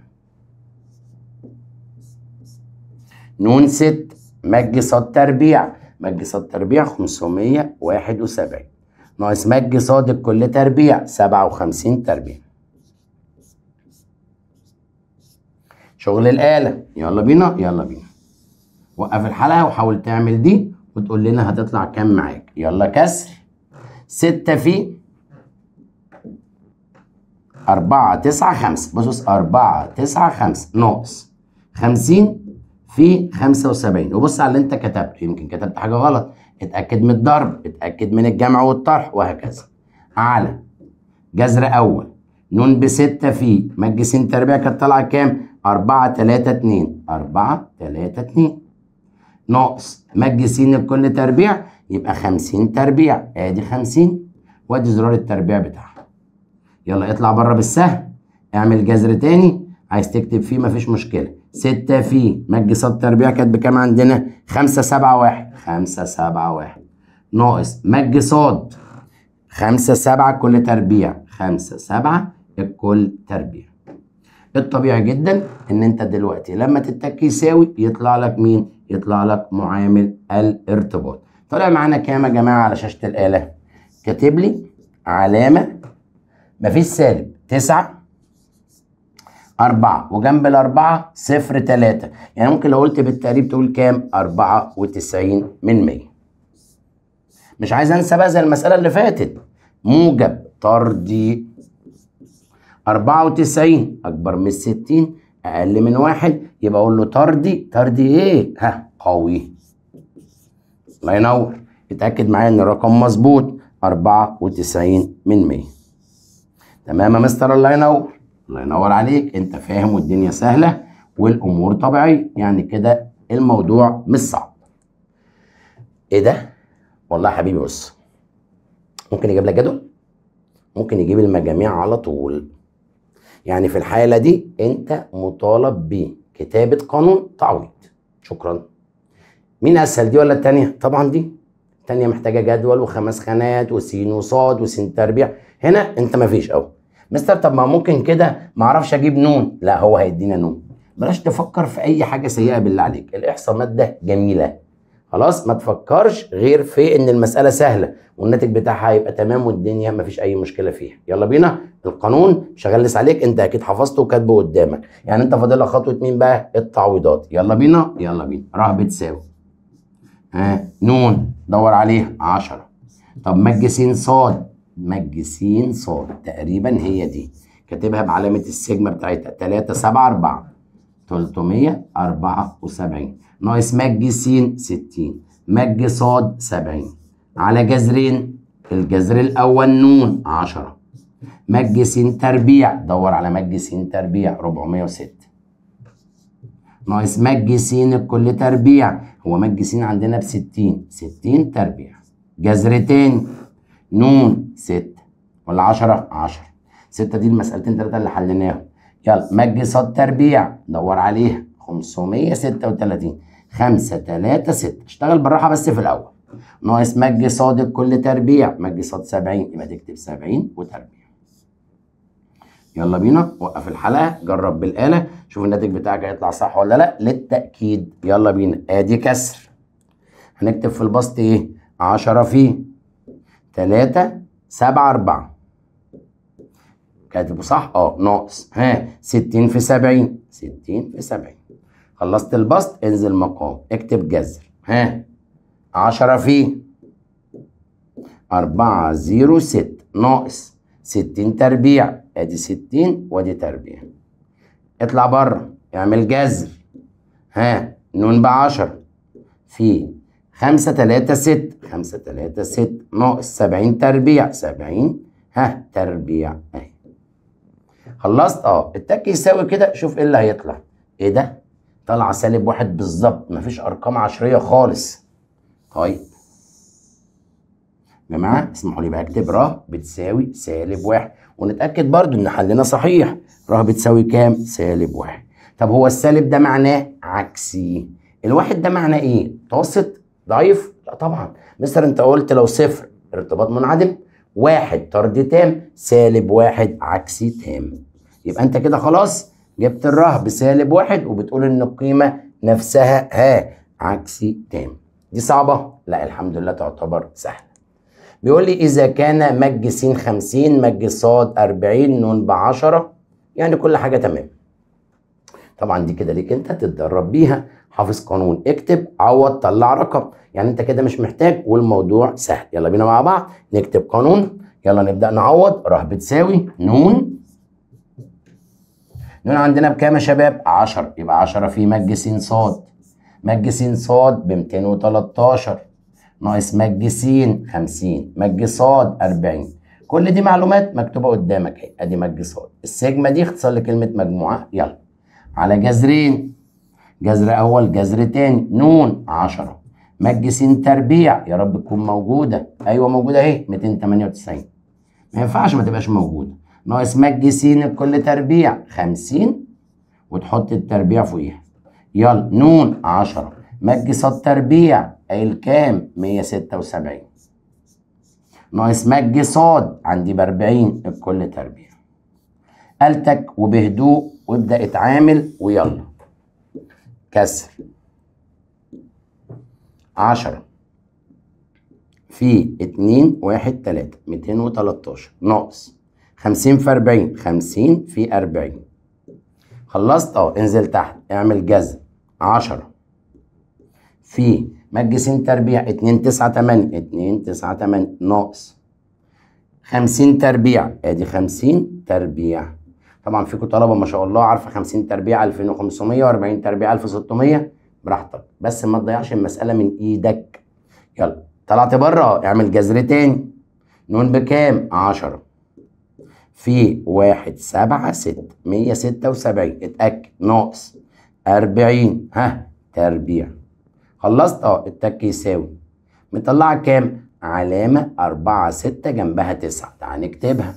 نون 6 مج ص تربيع مج ص تربيع 571 ناقص مج ص لكل تربيع 57 تربيع شغل الآلة يلا بينا يلا بينا وقف الحلقة وحاول تعمل دي وتقول لنا هتطلع كام معاك يلا كسر ستة في 4 9 5 بص بص 4 9 5 ناقص 50 في 75 وبص على اللي انت كتبته يمكن كتبت حاجه غلط اتاكد من الضرب اتاكد من الجمع والطرح وهكذا على جذر اول ن ب 6 في مج س تربيع كانت طالعه كام 4 3 2 4 3 2 ناقص مج س لكل تربيع يبقى 50 تربيع ادي 50 وادي زرار التربيع بتاعها يلا اطلع بره بالسهل اعمل جذر تاني عايز تكتب فيه مفيش مشكله 6 في مجلسات تربيع كانت بكام عندنا 5 7 1 5 7 1 ناقص مج صاد 5 7 كل تربيع 5 7 الكل تربيع الطبيعي جدا ان انت دلوقتي لما تتك يساوي يطلع لك مين يطلع لك معامل الارتباط طلع معانا كام يا جماعه على شاشه الاله كاتب لي علامه مفيش سالب تسعة أربعة وجنب الأربعة صفر تلاتة يعني ممكن لو قلت بالتقريب تقول كام أربعة وتسعين من مية مش عايز أنسى بقى زي المسألة اللي فاتت موجب طردي أربعة وتسعين أكبر من ستين أقل من واحد يبقى أقول له طردي طردي إيه ها قوي الله ينور اتأكد معايا إن الرقم مظبوط أربعة وتسعين من مية تمام يا مستر الله ينور الله ينور عليك انت فاهم والدنيا سهله والامور طبيعيه يعني كده الموضوع مش صعب ايه ده والله يا حبيبي بص ممكن يجيب لك جدول ممكن يجيب المجاميع على طول يعني في الحاله دي انت مطالب بكتابه قانون تعويض شكرا مين اسهل دي ولا التانية طبعا دي التانية محتاجه جدول وخمس خانات وسين وصاد وسين تربيع هنا انت مفيش قوي مستر طب ما ممكن كده ما اعرفش اجيب نون لا هو هيدينا نون بلاش تفكر في اي حاجه سيئه بالله عليك الاحصاء ماده جميله خلاص ما تفكرش غير في ان المساله سهله والناتج بتاعها هيبقى تمام والدنيا ما فيش اي مشكله فيها يلا بينا القانون شغلس عليك انت اكيد حفظته وكاتبه قدامك يعني انت فاضل لك خطوه مين بقى التعويضات يلا بينا يلا بينا راح بتساوي ها آه. نون دور عليها 10 طب مج س صاد مج س ص تقريبا هي دي كاتبها بعلامة السيجما بتاعتها 3 7 4 374 ناقص مج س 60 مج ص 70 على جذرين الجذر الأول ن 10 مج س تربيع دور على مج س تربيع 406 ناقص مج س الكل تربيع هو مج س عندنا ب 60 60 تربيع جذر تاني نون 6 ولا 10 10 6 دي المسألتين ثلاثة اللي حليناهم يلا مج ص تربيع دور عليها 536 5 3 6 اشتغل بالراحة بس في الأول ناقص مج ص الكل تربيع مج ص 70 يبقى تكتب 70 وتربيع يلا بينا وقف الحلقة جرب بالآلة شوف الناتج بتاعك هيطلع صح ولا لا للتأكيد يلا بينا ادي كسر هنكتب في البسط ايه 10 فيه 3 7 4 كاتبه صح اه ناقص ها 60 في 70 60 في 70 خلصت البسط انزل مقام اكتب جذر ها 10 في 4 0 6 ناقص 60 تربيع ادي 60 وادي تربيع اطلع بره اعمل جذر ها نون ب 10 في خمسة تلاتة ست خمسة تلاتة ست ناقص سبعين تربيع سبعين ها تربيع اهي خلصت اه التك يساوي كده شوف ايه اللي هيطلع ايه ده طالعه سالب واحد بالظبط مفيش ارقام عشريه خالص طيب جماعه اسمحوا لي بقى اكتب ر بتساوي سالب واحد ونتاكد برضو ان حلنا صحيح ر بتساوي كام سالب واحد طب هو السالب ده معناه عكسي الواحد ده معناه ايه متوسط ضعيف لا طبعا مثلا انت قلت لو صفر ارتباط منعدم واحد طرد تام سالب واحد عكسي تام يبقى انت كده خلاص جبت الرهب سالب واحد وبتقول ان القيمه نفسها ها عكسي تام دي صعبه لا الحمد لله تعتبر سهله بيقول لي اذا كان مج س 50 مج ص 40 ن ب 10 يعني كل حاجه تمام طبعا دي كده ليك انت تتدرب بيها حافظ قانون اكتب عوض طلع رقم يعني انت كده مش محتاج والموضوع سهل يلا بينا مع بعض نكتب قانون يلا نبدا نعوض راح بتساوي نون نون عندنا بكام يا شباب 10 يبقى 10 في مج س ص مج س ص ب 213 ناقص مج س 50 مج ص 40 كل دي معلومات مكتوبه قدامك اهي ادي مج ص السجمه دي اختصار لكلمه مجموعه يلا على جذرين جذر أول جذر تاني نون 10 مج س تربيع يا رب تكون موجودة أيوه موجودة أهي 298 ما ينفعش ما تبقاش موجودة ناقص مج س كل تربيع 50 وتحط التربيع فوقيها يلا نون 10 مج ص تربيع قايل كام 176 ناقص مج ص عندي ب 40 الكل تربيع قالتك وبهدوء وابدا اتعامل ويلا كسر عشرة في اتنين واحد تلاتة ميتين وتلاتاشر ناقص خمسين في أربعين خمسين في أربعين خلصت اه انزل تحت اعمل جذر عشرة في مد تربيع اتنين تسعة تمانية اتنين تسعة تمانية ناقص خمسين تربيع ادي خمسين تربيع طبعا فيكم طلبه ما شاء الله عارفه 50 تربيع 2500 و 40 تربيع 1600 براحتك بس ما تضيعش المساله من ايدك يلا طلعت بره اعمل جذرتين نون بكام 10 في 1 7 6 176 اتاكد ناقص 40 ها تربيع خلصت اه التك يساوي مطلعه كام علامه 4 6 جنبها 9 تعال نكتبها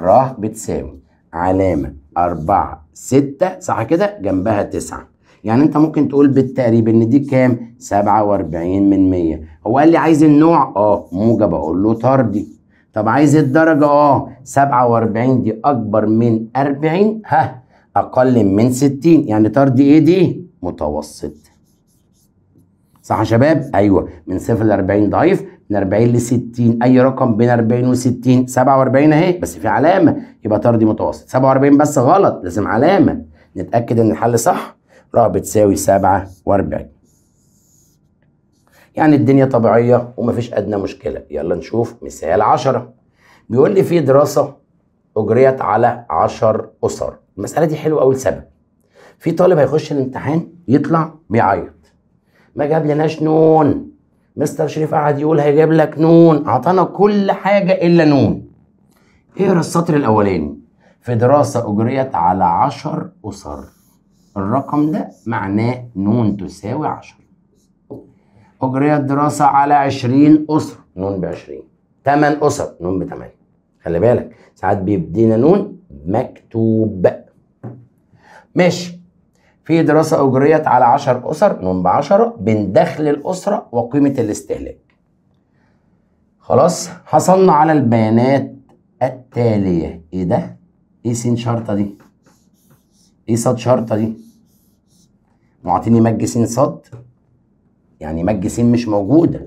راح بتساوي علامة أربعة ستة صح كده جنبها تسعة يعني انت ممكن تقول بالتقريب ان دي كام 47 من 100 هو قال لي عايز النوع اه موجب اقول له طردي طب عايز الدرجة اه 47 دي اكبر من 40 ها اقل من 60 يعني طردي ايه دي متوسط صح يا شباب ايوه من صفر ل 40 ضعيف من 40 ل 60 اي رقم بين 40 و60 47 اهي بس في علامه يبقى طردي متوسط 47 بس غلط لازم علامه نتاكد ان الحل صح ر بتساوي 47 يعني الدنيا طبيعيه ومفيش ادنى مشكله يلا نشوف مثال 10 بيقول لي في دراسه اجريت على 10 اسر المساله دي حلوه قوي لسبب في طالب هيخش الامتحان يطلع بيعيط ما جاب لناش نون مستر شريف قعد يقول هيجيب لك نون عطانا كل حاجه الا نون اقرا إيه السطر الاولاني في دراسه اجريت على عشر اسر الرقم ده معناه نون تساوي عشر اجريت دراسه على عشرين اسر نون بعشرين تمن اسر نون بتمن خلي بالك ساعات بيدينا نون مكتوب ماشي في دراسة أجريت على 10 أسر نوم 10 بين دخل الأسرة وقيمة الاستهلاك. خلاص حصلنا على البيانات التالية إيه ده؟ إيه س شرطة دي؟ إيه صاد شرطة دي؟ معطيني مج س صاد يعني مج س مش موجودة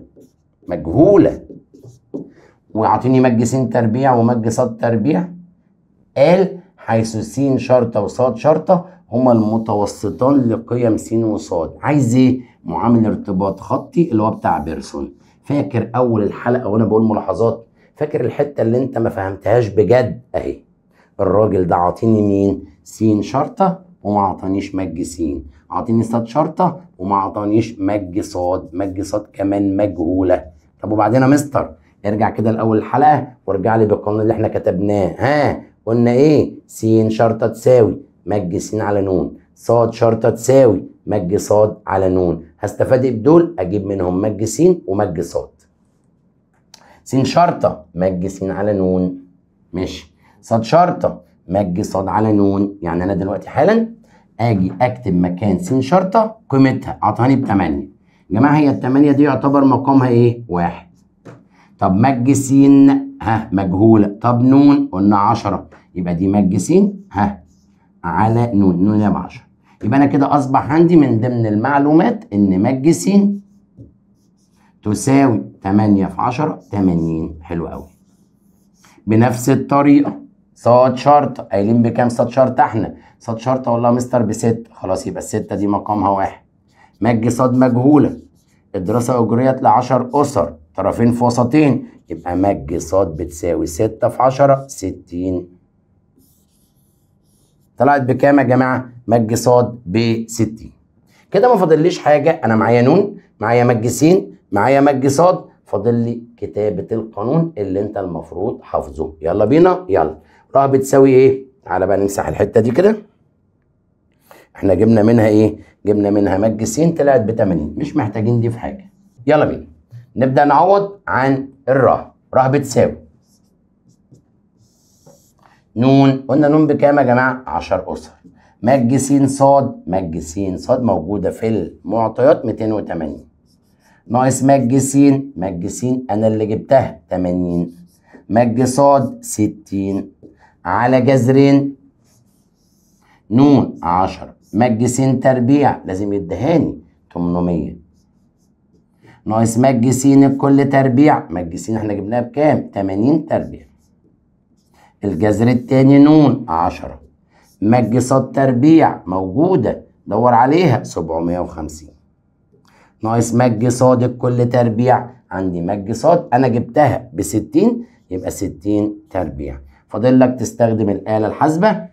مجهولة وعطيني مج س تربيع ومج صاد تربيع قال حيث س شرطة وصاد شرطة هما المتوسطان لقيم س وص عايز ايه معامل ارتباط خطي اللي هو بتاع بيرسون فاكر اول الحلقه وانا بقول ملاحظات فاكر الحته اللي انت ما فهمتهاش بجد اهي الراجل ده عاطيني مين س شرطه وما عطانيش مج س عاطيني صاد شرطه وما عطانيش مج صاد مج صاد كمان مجهوله طب وبعدين يا مستر ارجع كده لاول الحلقه وارجع لي بالقانون اللي احنا كتبناه ها قلنا ايه س شرطه تساوي مج س على ن ص شرطة تساوي مج ص على ن هستفاد ايه بدول اجيب منهم مج س ومج ص س شرطة مج س على ن ماشي ص شرطة مج ص على ن يعني انا دلوقتي حالا اجي اكتب مكان س شرطة قيمتها اعطاني ب 8 يا جماعه هي ال 8 دي يعتبر مقامها ايه؟ واحد طب مج س ها مجهوله طب نون قلنا 10 يبقى دي مج س ها على نون نون ب 10 يبقى انا كده اصبح عندي من ضمن المعلومات ان مج س تساوي 8 في 10 80 حلو قوي بنفس الطريقه ص شرطه قايلين بكام ص شرطه احنا ص شرطه والله مستر بستة خلاص يبقى الستة دي مقامها واحد مج ص مجهوله الدراسه اجريت ل 10 اسر طرفين في وسطين يبقى مج ص بتساوي 6 في 10 60 طلعت بكام يا جماعه مج ص ب 60 كده ما فاضليش حاجه انا معايا نون معايا مج س معايا مج ص فاضل لي كتابه القانون اللي انت المفروض حافظه يلا بينا يلا راح بتساوي ايه تعالى بقى نمسح الحته دي كده احنا جبنا منها ايه جبنا منها مج س طلعت ب 80 مش محتاجين دي في حاجه يلا بينا نبدا نعوض عن الراه راح بتساوي نون قلنا نون بكام يا جماعه 10 اسر مج س ص مج س ص موجوده في المعطيات 280 ناقص مج س مج س انا اللي جبتها 80 مج ص 60 على جذرين نون 10 مج س تربيع لازم يدهاني 800 ناقص مج س الكل تربيع مج س احنا جبناها بكام 80 تربيع الجذر التاني نون 10 مج تربيع موجودة دور عليها 750 ناقص مج صادق كل تربيع عندي مج صاد أنا جبتها ب 60 يبقى 60 تربيع فاضل لك تستخدم الآلة الحاسبة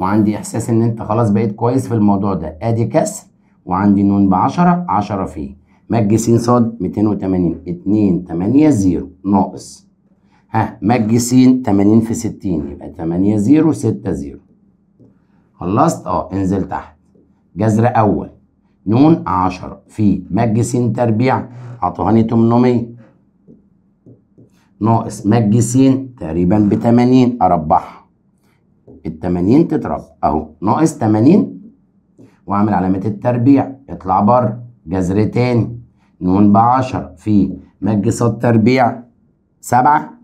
وعندي إحساس إن أنت خلاص بقيت كويس في الموضوع ده آدي كسر وعندي نون ب 10 10 فيه مج س صاد 280 2 8 0 ناقص ها مج س 80 في 60 يبقى 8 0 6 0 خلصت اه انزل تحت جذر اول ن 10 في مج س تربيع اعطوهاني 800 ناقص مج س تقريبا ب 80 اربعها ال 80 تتربع اهو ناقص 80 واعمل علامه التربيع اطلع بره جذر تاني ن ب 10 في مج ص تربيع 7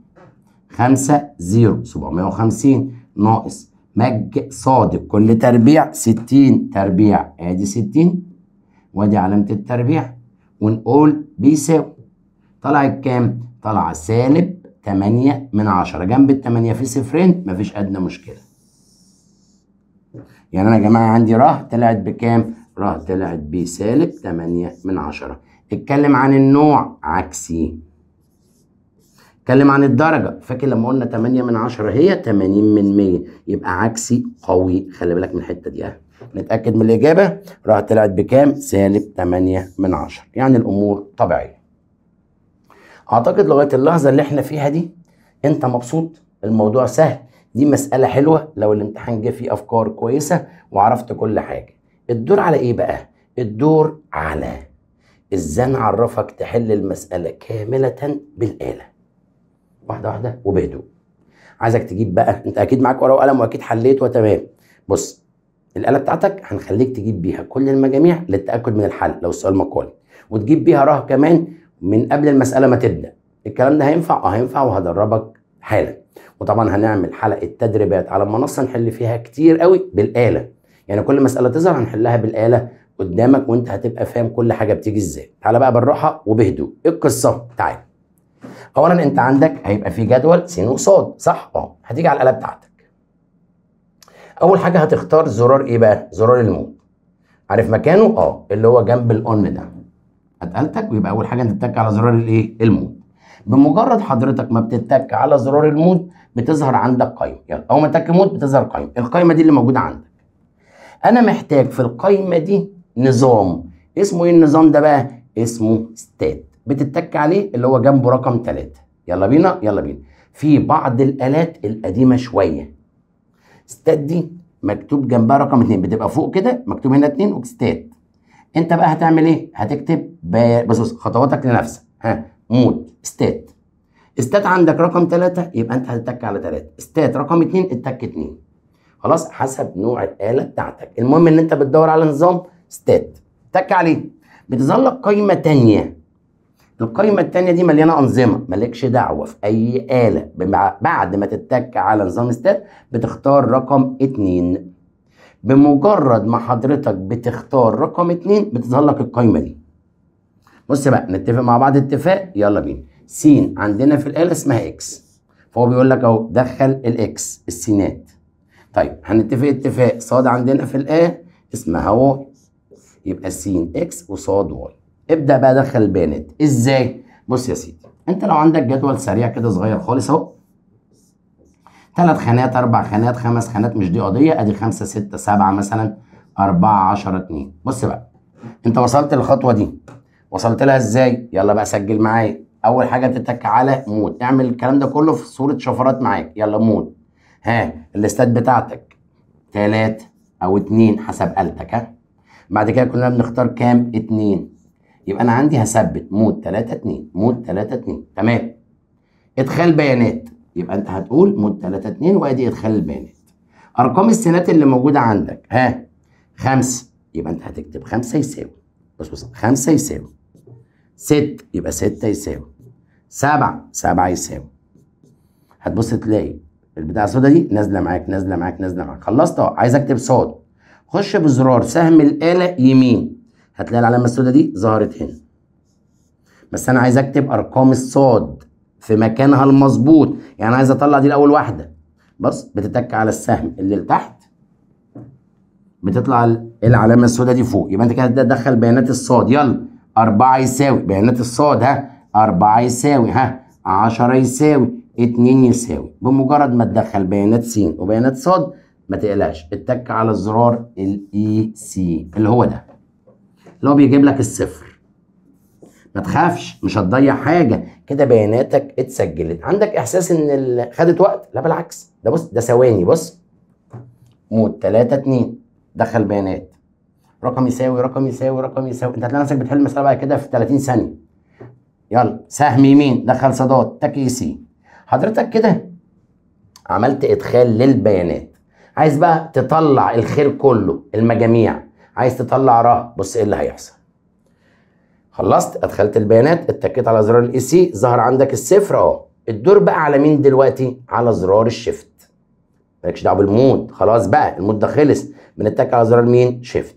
5 0 750 ناقص مج صادق كل تربيع 60 تربيع ادي 60 وادي علامه التربيع ونقول بيساوي طلعت كام؟ طلع سالب 8 من 10 جنب ال 8 في صفرين مفيش ادنى مشكله. يعني انا يا جماعه عندي راه طلعت بكام؟ راه طلعت بسالب 8 من 10. اتكلم عن النوع عكسي اتكلم عن الدرجه فاكر لما قلنا 8 من 10 هي 80 من 100 يبقى عكسي قوي خلي بالك من الحته دي اهي يعني. نتاكد من الاجابه راح طلعت بكام سالب 8 من 10 يعني الامور طبيعيه اعتقد لغايه اللحظه اللي احنا فيها دي انت مبسوط الموضوع سهل دي مساله حلوه لو الامتحان جه فيه افكار كويسه وعرفت كل حاجه الدور على ايه بقى الدور على ازاي نعرفك تحل المساله كامله بالاله واحده واحده وبهدوء عايزك تجيب بقى انت اكيد معاك ورقه وقلم واكيد حليت وتمام بص الاله بتاعتك هنخليك تجيب بيها كل المجاميع للتاكد من الحل لو السؤال مقالي وتجيب بيها راه كمان من قبل المساله ما تبدا الكلام ده هينفع اه هينفع وهدربك حالا وطبعا هنعمل حلقه تدريبات على المنصه نحل فيها كتير قوي بالاله يعني كل مساله تظهر هنحلها بالاله قدامك وانت هتبقى فاهم كل حاجه بتيجي ازاي تعالى بقى بالراحه وبهدوء القصه تعالى اولا انت عندك هيبقى في جدول سين وصاد صح اه هتيجي على الاله بتاعتك اول حاجه هتختار زرار ايه بقى زرار المود عارف مكانه اه اللي هو جنب الاون ده هتقلتك ويبقى اول حاجه انت بتتك على زرار الايه المود بمجرد حضرتك ما بتتك على زرار المود بتظهر عندك قايمه يعني اول ما تتك مود بتظهر قايمه القايمه دي اللي موجوده عندك انا محتاج في القايمه دي نظام اسمه ايه النظام ده بقى اسمه ستات بتتك عليه اللي هو جنبه رقم 3 يلا بينا يلا بينا في بعض الالات القديمه شويه ستات دي مكتوب جنبها رقم 2 بتبقى فوق كده مكتوب هنا 2 وستات انت بقى هتعمل ايه هتكتب بص خطواتك لنفسك ها مود ستات استات عندك رقم 3 يبقى انت هتتك على 3 استات رقم 2 اتك 2 خلاص حسب نوع الاله بتاعتك المهم ان انت بتدور على نظام ستات تك عليه بتظل لك قايمه ثانيه القايمة التانية دي مليانة أنظمة مالكش دعوة في أي آلة بعد ما تتك على نظام ستات بتختار رقم اتنين بمجرد ما حضرتك بتختار رقم اتنين بتظهر لك القايمة دي بص بقى نتفق مع بعض اتفاق يلا بينا س عندنا في الآلة اسمها اكس فهو بيقول لك اهو دخل الاكس السينات طيب هنتفق اتفاق صاد عندنا في الآلة اسمها واي يبقى س اكس وصاد واي ابدا بقى دخل البيانات ازاي بص يا سيدي انت لو عندك جدول سريع كده صغير خالص اهو ثلاث خانات اربع خانات خمس خانات مش دي قضيه ادي خمسه سته سبعه مثلا أربعة عشرة اتنين بص بقى انت وصلت للخطوه دي وصلت لها ازاي يلا بقى سجل معايا اول حاجه تتك على مود اعمل الكلام ده كله في صوره شفرات معاك يلا مود ها الاستاد بتاعتك تلات او اتنين حسب قالتك ها بعد كده كلنا بنختار كام اتنين يبقى انا عندي هثبت مود 3 2 مود 3 2 تمام ادخال بيانات يبقى انت هتقول مود 3 2 وادي ادخال البيانات ارقام السنات اللي موجوده عندك ها 5 يبقى انت هتكتب 5 يساوي بص بص 5 يساوي 6 يبقى 6 يساوي 7 7 يساوي هتبص تلاقي البتاع السوداء دي نازله معاك نازله معاك نازله معاك خلصت اهو عايز اكتب صاد خش بزرار سهم الاله يمين هتلاقي العلامه السوداء دي ظهرت هنا بس انا عايز اكتب ارقام الصاد في مكانها المظبوط يعني عايز اطلع دي الاول واحده بص بتتك على السهم اللي لتحت بتطلع العلامه السوداء دي فوق يبقى انت كده تدخل بيانات الصاد يلا 4 يساوي بيانات الصاد ها 4 يساوي ها 10 يساوي 2 يساوي بمجرد ما تدخل بيانات س وبيانات ص ما تقلقش اتك على الزرار الاي سي e اللي هو ده اللي هو بيجيب لك الصفر ما تخافش مش هتضيع حاجه كده بياناتك اتسجلت عندك احساس ان خدت وقت لا بالعكس ده بص ده ثواني بص مود 3 2 دخل بيانات رقم يساوي رقم يساوي رقم يساوي انت هتلاقي نفسك بتحل المساله بقى كده في 30 ثانيه يلا سهم يمين دخل صادات تكيسي حضرتك كده عملت ادخال للبيانات عايز بقى تطلع الخير كله المجاميع عايز تطلع راه بص ايه اللي هيحصل خلصت ادخلت البيانات اتكيت على زرار الاي سي ظهر عندك الصفر اهو الدور بقى على مين دلوقتي على زرار الشيفت مالكش دعوه بالمود خلاص بقى المود ده خلص بنتك على زرار مين شيفت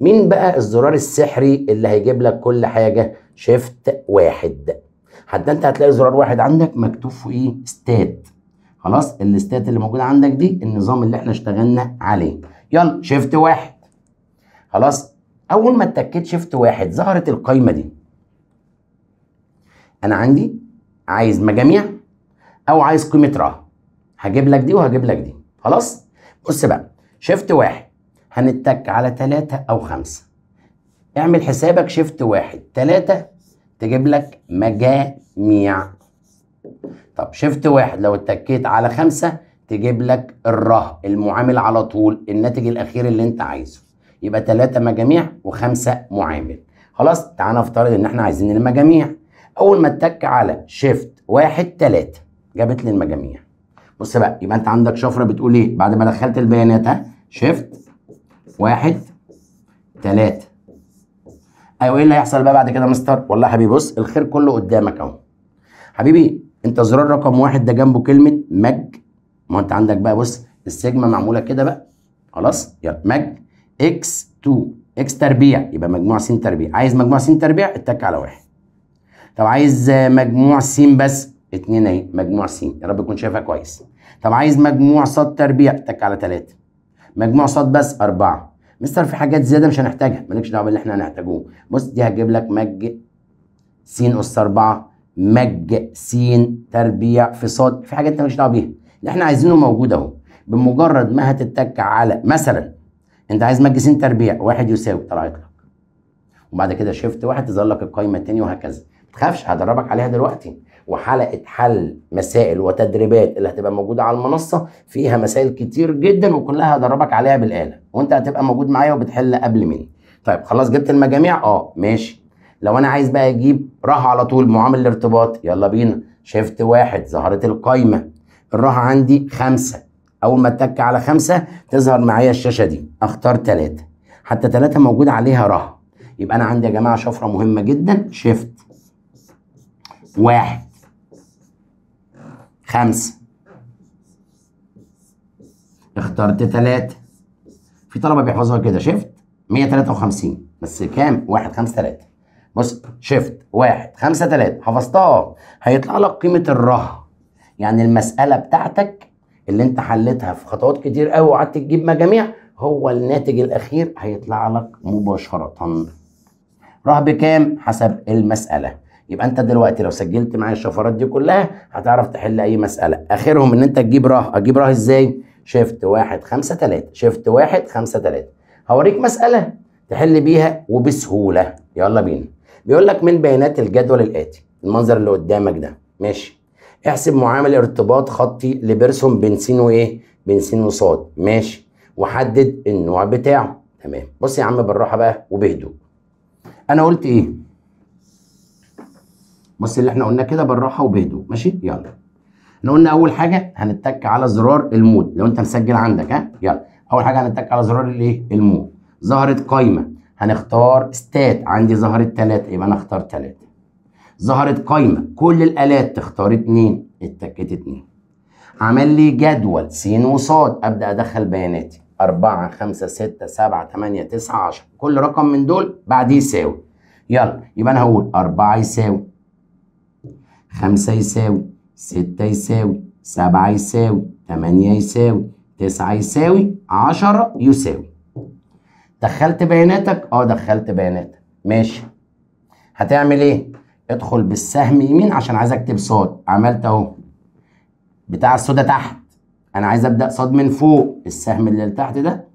مين بقى الزرار السحري اللي هيجيب لك كل حاجه شيفت واحد حتى انت هتلاقي زرار واحد عندك مكتوب فوقيه ستات خلاص الاستات اللي موجوده عندك دي النظام اللي احنا اشتغلنا عليه يلا شيفت واحد خلاص اول ما اتكيت شيفت واحد ظهرت القايمه دي انا عندي عايز مجاميع او عايز قيمه راه هجيب لك دي وهجيب لك دي خلاص بص بقى شيفت واحد هنتك على ثلاثة او خمسة اعمل حسابك شيفت واحد ثلاثة تجيب لك مجاميع طب شيفت واحد لو اتكيت على خمسة تجيب لك الره المعامل على طول الناتج الاخير اللي انت عايزه يبقى ثلاثة مجاميع وخمسة معامل خلاص تعالى نفترض ان احنا عايزين المجاميع اول ما اتك على شيفت واحد ثلاثة جابت لي المجاميع بص بقى يبقى انت عندك شفره بتقول ايه بعد ما دخلت البيانات ها شيفت واحد ثلاثة ايوه ايه اللي هيحصل بقى بعد كده مستر والله يا حبيبي بص الخير كله قدامك اهو حبيبي انت زرار رقم واحد ده جنبه كلمه مج ما انت عندك بقى بص السيجما معموله كده بقى خلاص يلا مج اكس 2 اكس تربيع يبقى مجموع س تربيع عايز مجموع س تربيع اتك على واحد طب عايز مجموع س بس اتنين اهي مجموع س يا رب تكون شايفها كويس طب عايز مجموع ص تربيع اتك على ثلاثة مجموع ص بس أربعة مستر في حاجات زيادة مش هنحتاجها مالكش دعوة باللي احنا هنحتاجوه بص دي هتجيب لك مج س أس اربعه مج س تربيع في ص في حاجات انت مالكش دعوة بيها اللي احنا عايزينه موجود اهو بمجرد ما هتتك على مثلا انت عايز مجلسين تربيع واحد يساوي طلعت لك وبعد كده شيفت واحد تظهر لك القايمه الثانيه وهكذا ما تخافش هدربك عليها دلوقتي وحلقه حل مسائل وتدريبات اللي هتبقى موجوده على المنصه فيها مسائل كتير جدا وكلها هدربك عليها بالاله وانت هتبقى موجود معايا وبتحل قبل مني طيب خلاص جبت المجاميع اه ماشي لو انا عايز بقى اجيب راح على طول معامل الارتباط يلا بينا شيفت واحد ظهرت القايمه الراحه عندي خمسه اول ما اتك على خمسة تظهر معايا الشاشة دي اختار ثلاثه حتى ثلاثه موجود عليها راه يبقى انا عندي يا جماعة شفرة مهمة جدا شيفت واحد خمسة اخترت ثلاثه في طلبة بيحفظوها كده شيفت 153 بس كام؟ واحد خمسه ثلاثه بص شيفت واحد خمسه ثلاثه حفظتها هيطلع لك قيمة الره يعني المسألة بتاعتك اللي انت حلتها في خطوات كتير قوي وقعدت تجيب مجاميع هو الناتج الاخير هيطلع لك مباشره راح بكام حسب المساله يبقى انت دلوقتي لو سجلت معايا الشفرات دي كلها هتعرف تحل اي مساله اخرهم ان انت تجيب راه اجيب راه ازاي شيفت واحد خمسة تلاتة شيفت واحد خمسة تلاتة هوريك مسألة تحل بيها وبسهولة يلا بينا بيقول لك من بيانات الجدول الآتي المنظر اللي قدامك ده ماشي احسب معامل ارتباط خطي لبرسون بنسين وايه بنسين وصاد ماشي وحدد النوع بتاعه تمام بص يا عم بالراحه بقى وبهدوء انا قلت ايه بص اللي احنا قلناه كده بالراحه وبهدوء ماشي يلا احنا قلنا اول حاجه هنتك على زرار المود لو انت مسجل عندك ها يلا اول حاجه هنتك على زرار الايه المود ظهرت قايمه هنختار ستات عندي ظهرت 3 يبقى انا اختار 3 ظهرت قايمه كل الالات تختار اتنين اتكت اتنين عمل لي جدول س وص ابدا ادخل بياناتي 4 5 6 7 8 9 10 كل رقم من دول بعديه يساوي يلا يبقى انا هقول 4 يساوي 5 يساوي 6 يساوي 7 يساوي 8 يساوي 9 يساوي 10 يساوي دخلت بياناتك اه دخلت بياناتك ماشي هتعمل ايه ادخل بالسهم يمين عشان عايز اكتب صاد عملت اهو بتاع الصودا تحت انا عايز ابدا صاد من فوق السهم اللي تحت ده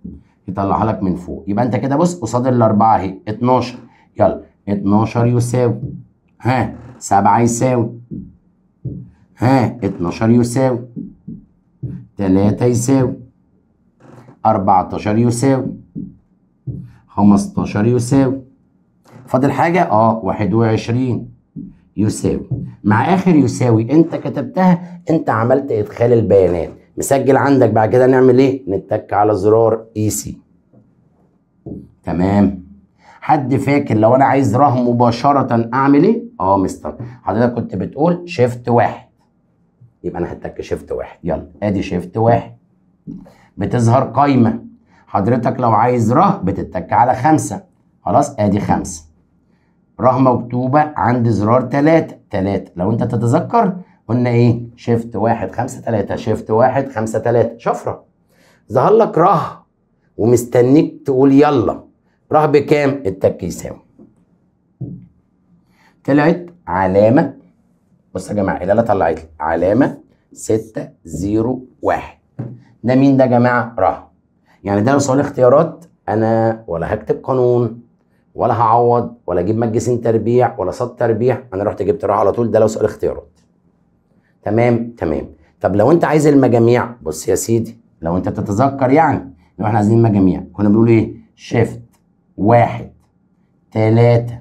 يطلعها لك من فوق يبقى انت كده بص قصاد الاربعه اهي 12 يلا 12 يساوي ها 7 يساوي ها 12 يساوي 3 يساوي 14 يساوي 15 يساوي فاضل حاجه اه 21 يساوي مع اخر يساوي انت كتبتها انت عملت ادخال البيانات مسجل عندك بعد كده نعمل ايه نتك على زرار اي e سي تمام حد فاكر لو انا عايز راه مباشره اعمل ايه اه مستر حضرتك كنت بتقول شيفت واحد يبقى انا هتك شيفت واحد يلا ادي شيفت واحد بتظهر قايمه حضرتك لو عايز ره بتتك على خمسه خلاص ادي خمسه راح مكتوبه عند زرار 3 3 لو انت تتذكر قلنا ايه شيفت 1 5 3 شيفت 1 5 3 شفره ظهر لك راه ومستنيك تقول يلا راح بكام التك يساوي طلعت علامه بص يا جماعه اللي طلعت طلعت علامه ستة زيرو واحد ده مين ده يا جماعه راه يعني ده لو سؤال اختيارات انا ولا هكتب قانون ولا هعوض ولا اجيب مجلسين تربيع ولا صد تربيع انا رحت جبت راحه على طول ده لو سؤال اختيارات تمام تمام طب لو انت عايز المجاميع بص يا سيدي لو انت بتتذكر يعني لو احنا عايزين مجاميع كنا بنقول ايه شيفت واحد تلاتة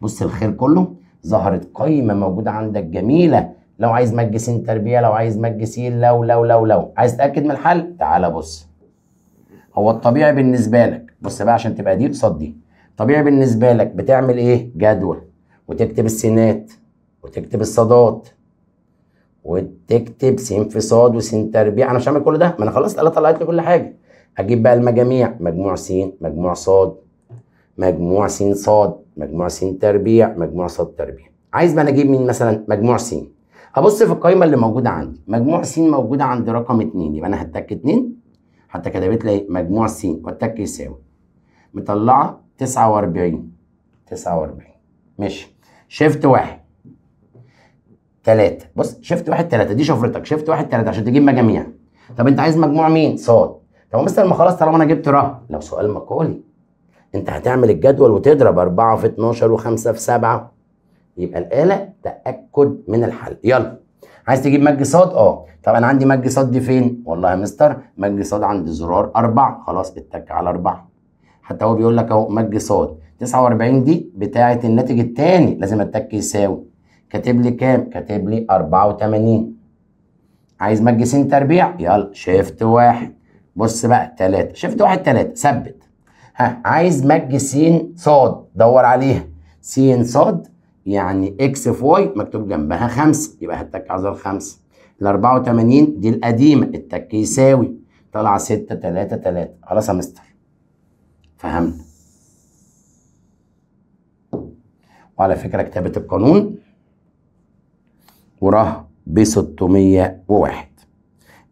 بص الخير كله ظهرت قايمه موجوده عندك جميله لو عايز مجلسين تربيه لو عايز مجلسين إيه؟ لو لو لو لو عايز تاكد من الحل تعالى بص هو الطبيعي بالنسبه لك بص بقى عشان تبقى دي قصاد دي طبيعي بالنسبه لك بتعمل ايه جدول وتكتب السينات وتكتب الصادات وتكتب سين في صاد وسين تربيع انا مش هعمل كل ده ما انا خلاص الاله طلعت لي كل حاجه اجيب بقى المجاميع مجموع سين مجموع صاد مجموع سين صاد مجموع سين تربيع مجموع صاد تربيع عايز بقى اجيب مين مثلا مجموع سين هبص في القائمه اللي موجوده عندي مجموع س موجوده عند رقم 2 يبقى انا هتك 2 حتى كتبت لي مجموع س والتك يساوي مطلعه 49 49 ماشي شيفت واحد ثلاثة بص شيفت واحد ثلاثة دي شفرتك شيفت واحد ثلاثة عشان تجيب مجاميع طب انت عايز مجموع مين؟ صاد طب مثلا ما خلاص طالما انا جبت ره لو سؤال مقالي انت هتعمل الجدول وتضرب 4 في 12 و5 في 7 يبقى الآلة تأكد من الحل يلا عايز تجيب مج صاد اه طب انا عندي مج صاد دي فين والله يا مستر مج صاد عند زرار اربعة خلاص اتك على اربعة حتى هو بيقول لك اهو مج صاد 49 دي بتاعه الناتج الثاني لازم التك يساوي كاتب لي كام كاتب لي 84 عايز مج س تربيع يلا شيفت واحد بص بقى 3 شيفت واحد 3 ثبت ها عايز مج س صاد دور عليها س صاد يعني اكس في واي مكتوب جنبها 5 يبقى هتك على الخمسه ال 84 دي القديمه التك يساوي طالعه 6 3 3 خلاص يا مستر فهمنا وعلى فكرة كتابة القانون وراه ب 601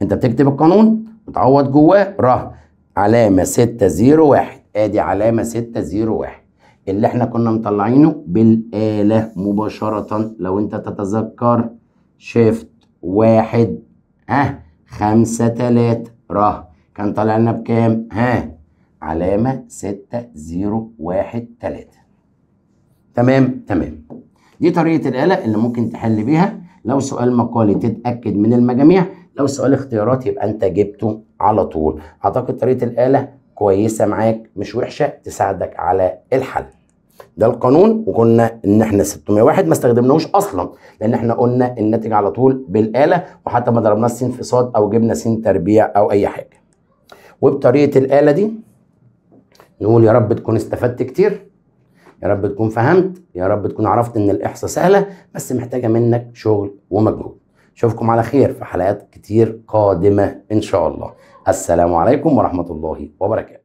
انت بتكتب القانون وتعوض جواه راه علامة 601 ادي علامة 601 اللي احنا كنا مطلعينه بالآلة مباشرة لو انت تتذكر شيفت واحد ها خمسة تلاتة راه كان طالع لنا بكام ها علامة ستة زيرو واحد تلاتة تمام تمام دي طريقة الآلة اللي ممكن تحل بيها لو سؤال مقالي تتأكد من المجاميع لو سؤال اختيارات يبقى أنت جبته على طول أعتقد طريقة الآلة كويسة معاك مش وحشة تساعدك على الحل ده القانون وقلنا ان احنا 601 ما استخدمناهوش اصلا لان احنا قلنا الناتج على طول بالاله وحتى ما ضربناش س في صاد او جبنا س تربيع او اي حاجه وبطريقه الاله دي نقول يا رب تكون استفدت كتير يا رب تكون فهمت يا رب تكون عرفت ان الاحصاء سهله بس محتاجه منك شغل ومجهود اشوفكم على خير في حلقات كتير قادمه ان شاء الله السلام عليكم ورحمه الله وبركاته